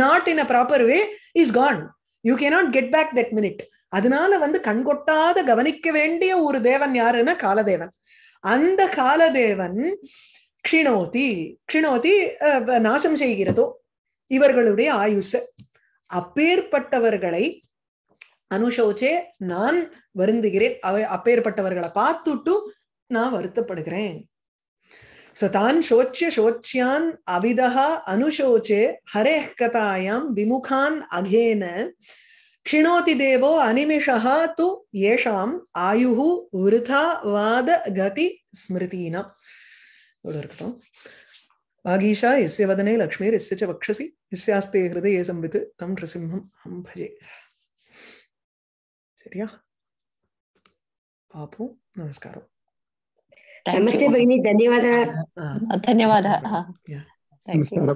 Speaker 1: not in a proper way is gone you can not get back that minute அதனால வந்து கண்கொட்டாத கவனிக்க வேண்டிய ஒரு தேவன் யாருன்னா காலதேவன் அந்த காலதேவன் க்ஷிணோதி க்ஷிணோதி நாசம் செய்கிறதோ இவர்களுடைய ஆயுஷ அப்பேற்பட்டவர்களை அனுஷோச்சே நான் வருந்துகிறேன் அவை அப்பேற்பட்டவர்களை பார்த்துட்டு நான் வருத்தப்படுகிறேன் சோ தான் சோச்சிய சோச்சியான் அவிதா அனுஷோச்சே ஹரே கதாயாம் விமுகான் அகேன கிணோதி தேவோ அனிமிஷா து ஏஷாம் आयुः விருதா வாத கதி ஸ்மிருதீனாம் இருக்கட்டும் வாகீஷா எஸ்ய வதனே லக்ஷ்மீர் எஸ்ய ச வக்ஷசி எஸ்யாஸ்தே ஹிருதயே சம்பித்து தம் நிருசிம்ஹம் ஹம் பஜே சரியா పాపు నమస్కారం నమస్తే భగిని ధన్యవాదాలు ధన్యవాదాలు